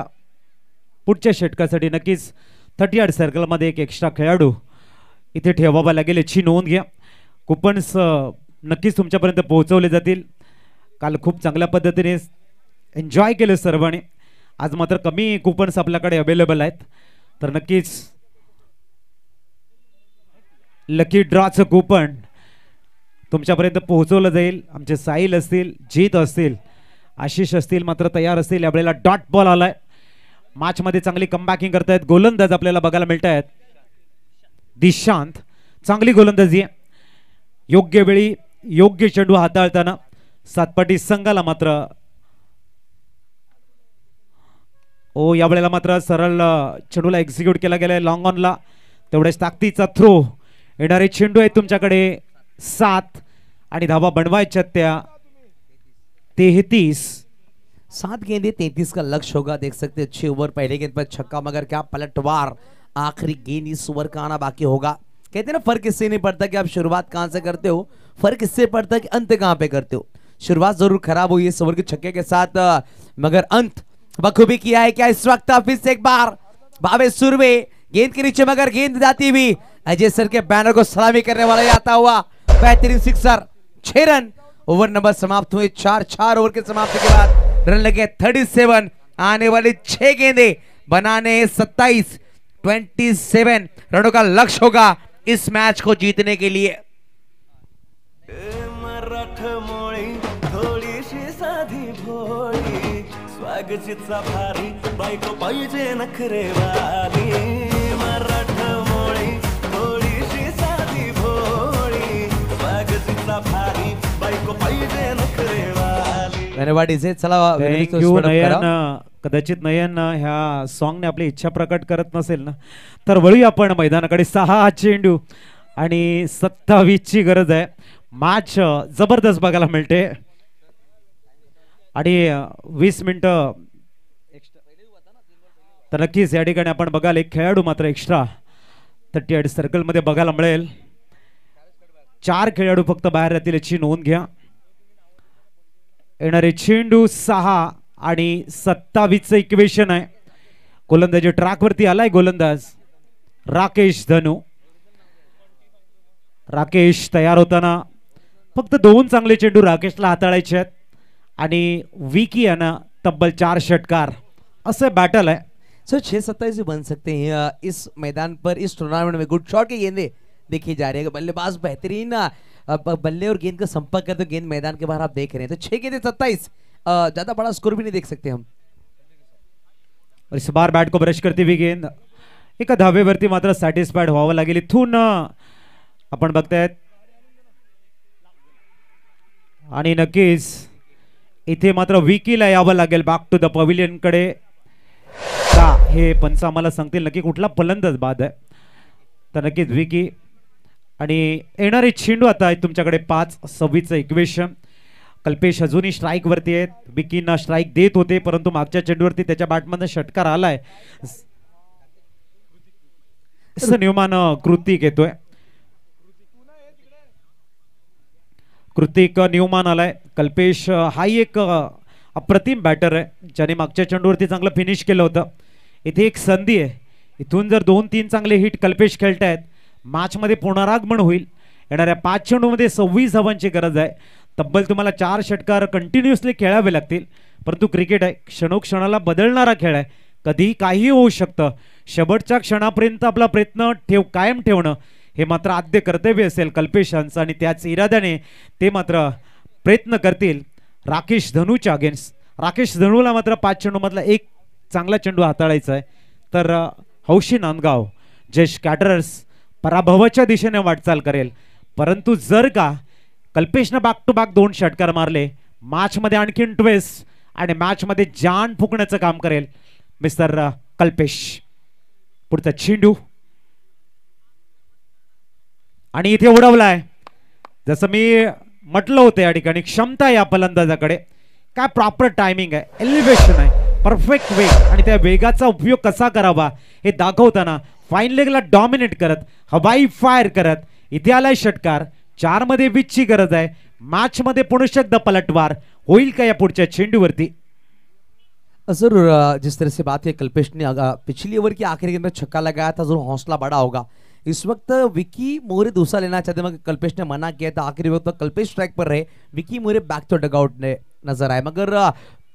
पुढच्या षटकासाठी नक्कीच थर्टी आठ सर्कलमध्ये एक एक्स्ट्रा खेळाडू इथे ठेवावा लागेल याची नोंद घ्या कुपन्स नक्कीच तुमच्यापर्यंत पोहोचवले जातील काल खूप चांगल्या पद्धतीने एन्जॉय केलं सर्वांनी आज मात्र कमी कुपन्स आपल्याकडे अवेलेबल आहेत तर नक्कीच लकी ड्रॉचं कुपन तुमच्यापर्यंत पोहोचवलं जाईल आमचे साहिल असतील जीत असतील आशिष असतील मात्र तयार असतील यावेळेला डॉट बॉल आलाय मॅचमध्ये चांगली कमबॅकिंग करतायत गोलंदाज आपल्याला बघायला मिळत आहेत दिशांत चांगली गोलंदाजी आहे योग्य वेळी योग्य चेंडू हाताळताना सातपाटी संघाला मात्र ओ वेळेला मात्र सरळ चेंडूला एक्झिक्यूट केला गेलाय लॉंग ऑनला तेवढेच ताकदीचा थ्रो येणारे चेंडू आहे तुमच्याकडे सात आणि धावा बनवायच्या त्या तेहतीस सात गेंदे तेहतीस का लक्ष्य होगा देख सकते अच्छे ओवर पहिले गेंद पर छक्का मगर क्या पलटवार आखिरी गेंद इस ओवर का आना बाकी होगा कहते ना फर्क इससे नहीं पड़ता कि आप शुरुआत कहाँ से करते हो फर्क इससे पड़ता है कि अंत कहाँ पे करते हो शुरुआत जरूर खराब हुई इस ओवर के छक्के के साथ मगर अंत बखूबी किया है क्या इस वक्त फिर से एक बार बाबे सुरवे गेंद के नीचे मगर गेंद जाती हुई अजय सर के बैनर को सलामी करने वाला आता हुआ बेहतरीन सिक्सर छह रन ओवर नंबर समाप्त हुए चार चार ओवर के समाप्त के बाद रन लगे थर्टी सेवन आने वाले छह गेंदे बनाने सत्ताईस ट्वेंटी सेवन रनों का लक्ष्य होगा इस मैच को जीतने के लिए कागजीचा भारी बायको पाहिजे नखरे नखरेवाली मराठमोळी थोडीशी साधी भोळी कागजीचा भारी बायको पाहिजे नखरेवाली धन्यवाद इजे चला Thank you, नयन कदाचित नयन ह्या सॉंगने आपली इच्छा प्रकट करत नसेल ना तर वळूया आपण मैदानाकडे सहा चेंडू आणि सत्तावीसची गरज आहे मॅच जबरदस्त बघायला मिळते आणि अ, वीस मिनटं तर नक्कीच या ठिकाणी आपण बघाल एक खेळाडू मात्र एक्स्ट्रा थर्टी एट सर्कलमध्ये बघायला मिळेल चार खेळाडू फक्त बाहेर राहतील याची नोंद घ्या येणारे चेंडू सहा आणि सत्तावीसचं इक्वेशन आहे गोलंदाजी ट्रॅकवरती आलाय गोलंदाज राकेश धनू राकेश तयार होताना फक्त दोन चांगले चेंडू राकेशला हाताळायचे आहेत आणि विकी यांना तब्बल चार षटकार असं बॅटल आहे सर छः सत्ताईस भी बन सकते हैं इस मैदान पर इस टूर्नामेंट में गुड शॉट के गेंदे देखी जा रही है बल्लेबाज बेहतरीन बल्ले और गेंद का संपर्क करते तो गेंद मैदान के बाहर आप देख रहे हैं तो छः गेंदे सत्ताईस ज़्यादा बड़ा स्कोर भी नहीं देख सकते हम और इस बार बैट को ब्रश करते हुई गेंद एका वरती मात्र सॅटिस्फाईड व्हावं लागेल थून आपण बघतायत आणि नक्कीच इथे मात्र विकीला यावं लागेल बॅक टू द कड़े हे पंच आम्हाला सांगतील नक्की कुठला फलंदाज बाद आहे तर नक्कीच विकी आणि येणारे चेंडू आता आहेत तुमच्याकडे पाच सव्वीसचं इक्वेशन कल्पेश अजूनही वरती आहेत विकींना स्ट्राईक देत होते परंतु मागच्या चेंडूवरती त्याच्या बाटमध्ये षटकार आलाय न्यूमान कृतिक येतोय कृतिक नियमान आलाय कल्पेश हाही एक अप्रतिम बॅटर आहे ज्याने मागच्या चेंडूवरती चांगलं फिनिश केलं होतं इथे एक संधी आहे इथून जर दोन तीन चांगले हिट कल्पेश खेळतायत मॅचमध्ये पुनरागमन होईल येणाऱ्या पाच चेंडूमध्ये सव्वीस धावांची गरज आहे तब्बल तुम्हाला चार षटकार कंटिन्युअसली खेळावे लागतील परंतु क्रिकेट आहे क्षणोक्षणाला बदलणारा खेळ आहे कधी काहीही होऊ शकतं शेवटच्या क्षणापर्यंत आपला प्रयत्न ठेव कायम ठेवणं हे मात्र आद्य कर्तव्य असेल कल्पेश यांचं आणि त्याच इराद्याने ते मात्र प्रयत्न करतील राकेश धनूच्या अगेन्स्ट राकेश धनूला मात्र पाच चेंडूमधला एक चांगला चेंडू हाताळायचा आहे तर हौशी नांदगाव जे कॅटरर्स पराभवाच्या दिशेने वाटचाल करेल परंतु जर का कल्पेशनं बॅक टू बॅक दोन षटकार मारले मॅचमध्ये आणखीन ट्वेस आणि मॅचमध्ये जान फुकण्याचं काम करेल मिस्टर कल्पेश पुढचा चेंडू आणि इथे उडवलाय जसं मी म्हटलं होतं या ठिकाणी क्षमता आहे या फलंदाजाकडे काय प्रॉपर टायमिंग आहे एलिव्हेशन आहे परफेक्ट वेग आणि त्या वेगाचा उपयोग कसा करावा हे दाखवताना फाईन लेगला डॉमिनेट करत हवाई फायर करत इथे आलाय षटकार चारमध्ये विचची गरज आहे मॅचमध्ये द पलटवार होईल का या पुढच्या चेंडूवरती जरूर जिस तरह से बात है कल्पेश ने पिछली ओवर की आखिरी गेंद में छक्का लगाया था जरूर हौसला बडा होगा इस वक्त विकी मोरे दूसरा लेना चाहते मगर कल्पेश ने मना किया था आखिरी वक्त कल्पेश ट्रैक पर रहे Vicky More back to dugout ने नजर आए मगर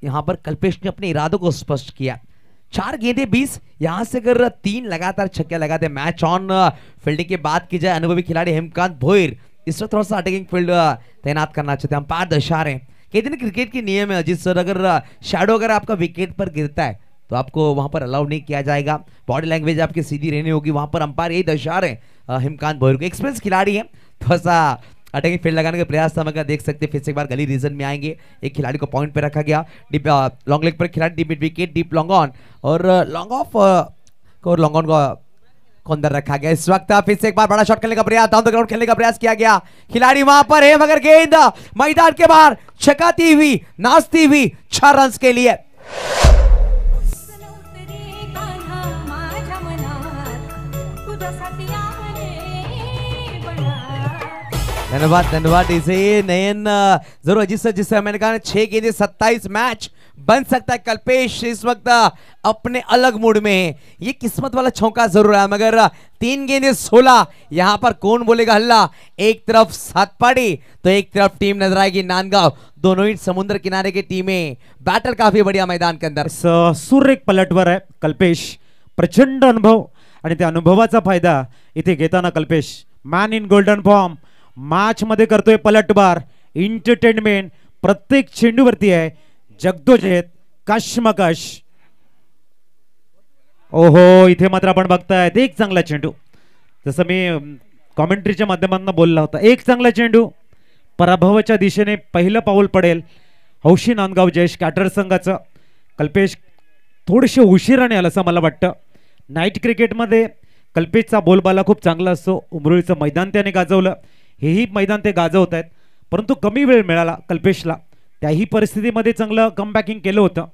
यहां पर कल्पेश ने अपने इरादों को स्पष्ट किया चार गेंदे बीस यहां से अगर तीन लगातार छक्के लगाते मैच ऑन फील्डिंग की बात की जाए अनुभवी खिलाड़ी हेमकांत भोईर इस वक्त थोड़ा सा अटैकिंग फील्ड uh, तैनात करना चाहते हैं अंपायर दशा रहे हैं कहते हैं क्रिकेट के नियम है जिस सर अगर शेडो uh, अगर आपका विकेट पर गिरता है तो आपको वहां पर अलाउ नहीं किया जाएगा बॉडी लैंग्वेज आपकी सीधी रहनी होगी वहां पर अंपायर यही दशा रहे हैं uh, हेमकांत भोईर को एक्सपीरियंस खिलाड़ी है थोड़ा सा अटैकिंग फील्ड लगाने के प्रयास था मगर देख सकते फिर से एक बार गली रीजन में आएंगे एक खिलाड़ी को पॉइंट पे रखा गया डीप लॉन्ग लेग पर खिलाड़ी deep mid wicket deep long on और लॉन्ग ऑफ और लॉन्ग ऑन को अंदर रखा गया इस वक्त फिर से एक बार बड़ा शॉट खेलने का प्रयास डाउन द ग्राउंड खेलने का प्रयास किया गया खिलाड़ी वहां पर है मगर गेंद मैदान के बाहर छकाती हुई नाचती हुई छह रन के लिए धन्यवाद धन्यवाद इसे नयन जरूर जिस जिस मैंने कहा छह गेंदे सत्ताईस मैच बन सकता है कल्पेश इस वक्त अपने अलग मूड में ये किस्मत वाला छौका जरूर है मगर तीन गेंदे सोलह यहाँ पर कौन बोलेगा हल्ला एक तरफ सातपाड़ी तो एक तरफ टीम नजर आएगी नानगांव दोनों ही समुद्र किनारे की टीमें बैटल काफी बढ़िया मैदान के अंदर सूर्य एक पलटवर है कल्पेश प्रचंड अनुभव आणि त्या अनुभवाचा फायदा इथे घेताना Kalpesh man in golden form मध्ये करतोय पलटबार एंटरटेनमेंट प्रत्येक चेंडूवरती आहे जगदोज आहेत कशमकश ओहो इथे मात्र आपण बघतायत एक चांगला चेंडू जसं मी कॉमेंट्रीच्या माध्यमांना बोलला होता एक चांगला चेंडू पराभवाच्या दिशेने पहिलं पाऊल पडेल हौशी नांदगाव जयेश कॅटर संघाचं कल्पेश थोडेसे उशिराने आलं असं मला वाटतं नाईट क्रिकेटमध्ये कल्पेशचा बोलबाला खूप चांगला असतो उमरुळीचं मैदान त्याने गाजवलं हेही मैदान ते गाजवत आहेत परंतु कमी वेळ मिळाला कल्पेशला त्याही परिस्थितीमध्ये चांगलं कमबॅकिंग केलं होतं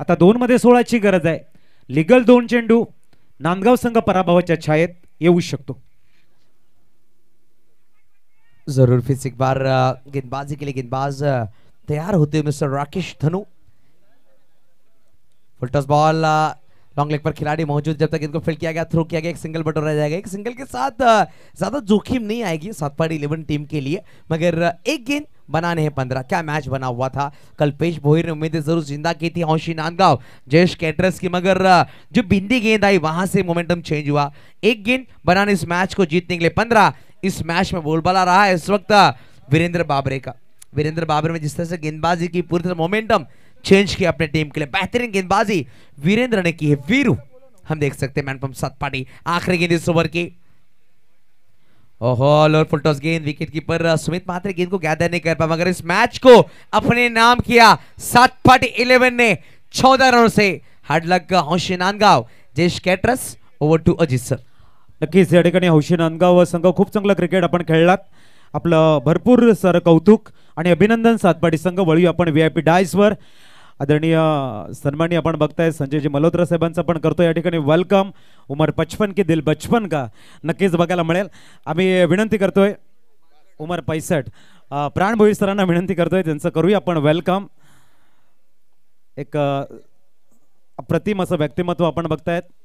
आता दोनमध्ये सोळाची गरज आहे लिगल दोन चेंडू नांदगाव संघ पराभवाच्या छायेत येऊ शकतो जरूर फिस एक बार गेंदबाजी केली गेंदबाज तयार होते mister Rakesh Dhanu full toss ball long leg पर खिलाड़ी मौजूद जब तक इनको फिल किया गया थ्रो किया गया एक सिंगल बटोर रह जाएगा एक सिंगल के साथ ज्यादा जोखिम नहीं आएगी सातपाड़ी इलेवन टीम के लिए मगर एक गेंद बनाने हैं पंद्रह क्या मैच बना हुआ था कल्पेश भोईर ने उम्मीदें जरूर जिंदा की थी औशी नांदगांव जयेश कैटरस की मगर जो बिंदी गेंद आई वहां से मोमेंटम चेंज हुआ एक गेंद बनाने इस मैच को जीतने के लिए पंद्रह इस मैच में बोलबाला रहा है इस वक्त वीरेंद्र बाबरे का वीरेंद्र बाबरे में जिस तरह से गेंदबाजी की पूरी तरह मोमेंटम चेंज किया अपने टीम के लिए बेहतरीन गेंदबाजी वीरेंद्र ने की है वीरू हम देख सकते हैं मैन फ्रॉम सात पार्टी आखिरी गेंद इस ओवर की ओहॉल फुलटॉस गेंद विकेट कीपर सुमित मात्रे गेंद को गैदर नहीं कर पाया मगर इस मैच को अपने नाम किया सात पार्टी इलेवन ने चौदह रनों से हडलग हौशी नांदगाव जेश caterers over two Ajit sir नक्कीच या ठिकाणी हौशी नांदगाव संघ खूप चांगला क्रिकेट आपण खेळलात आपलं भरपूर सर कौतुक आणि अभिनंदन सातपाटी संघ वळू आपण व्ही आय पी डायसवर आदरणीय सन्मानी आपण बघताय संजयजी मल्होत्रा साहेबांचा पण करतो या ठिकाणी वेलकम उमर पचपन की दिल बचपन का नक्कीच बघायला मिळेल आम्ही विनंती करतोय उमर पैसठ प्राण भोई सरांना विनंती करतोय त्यांचं करूया आपण वेलकम एक प्रतिम असं व्यक्तिमत्व आपण बघतायत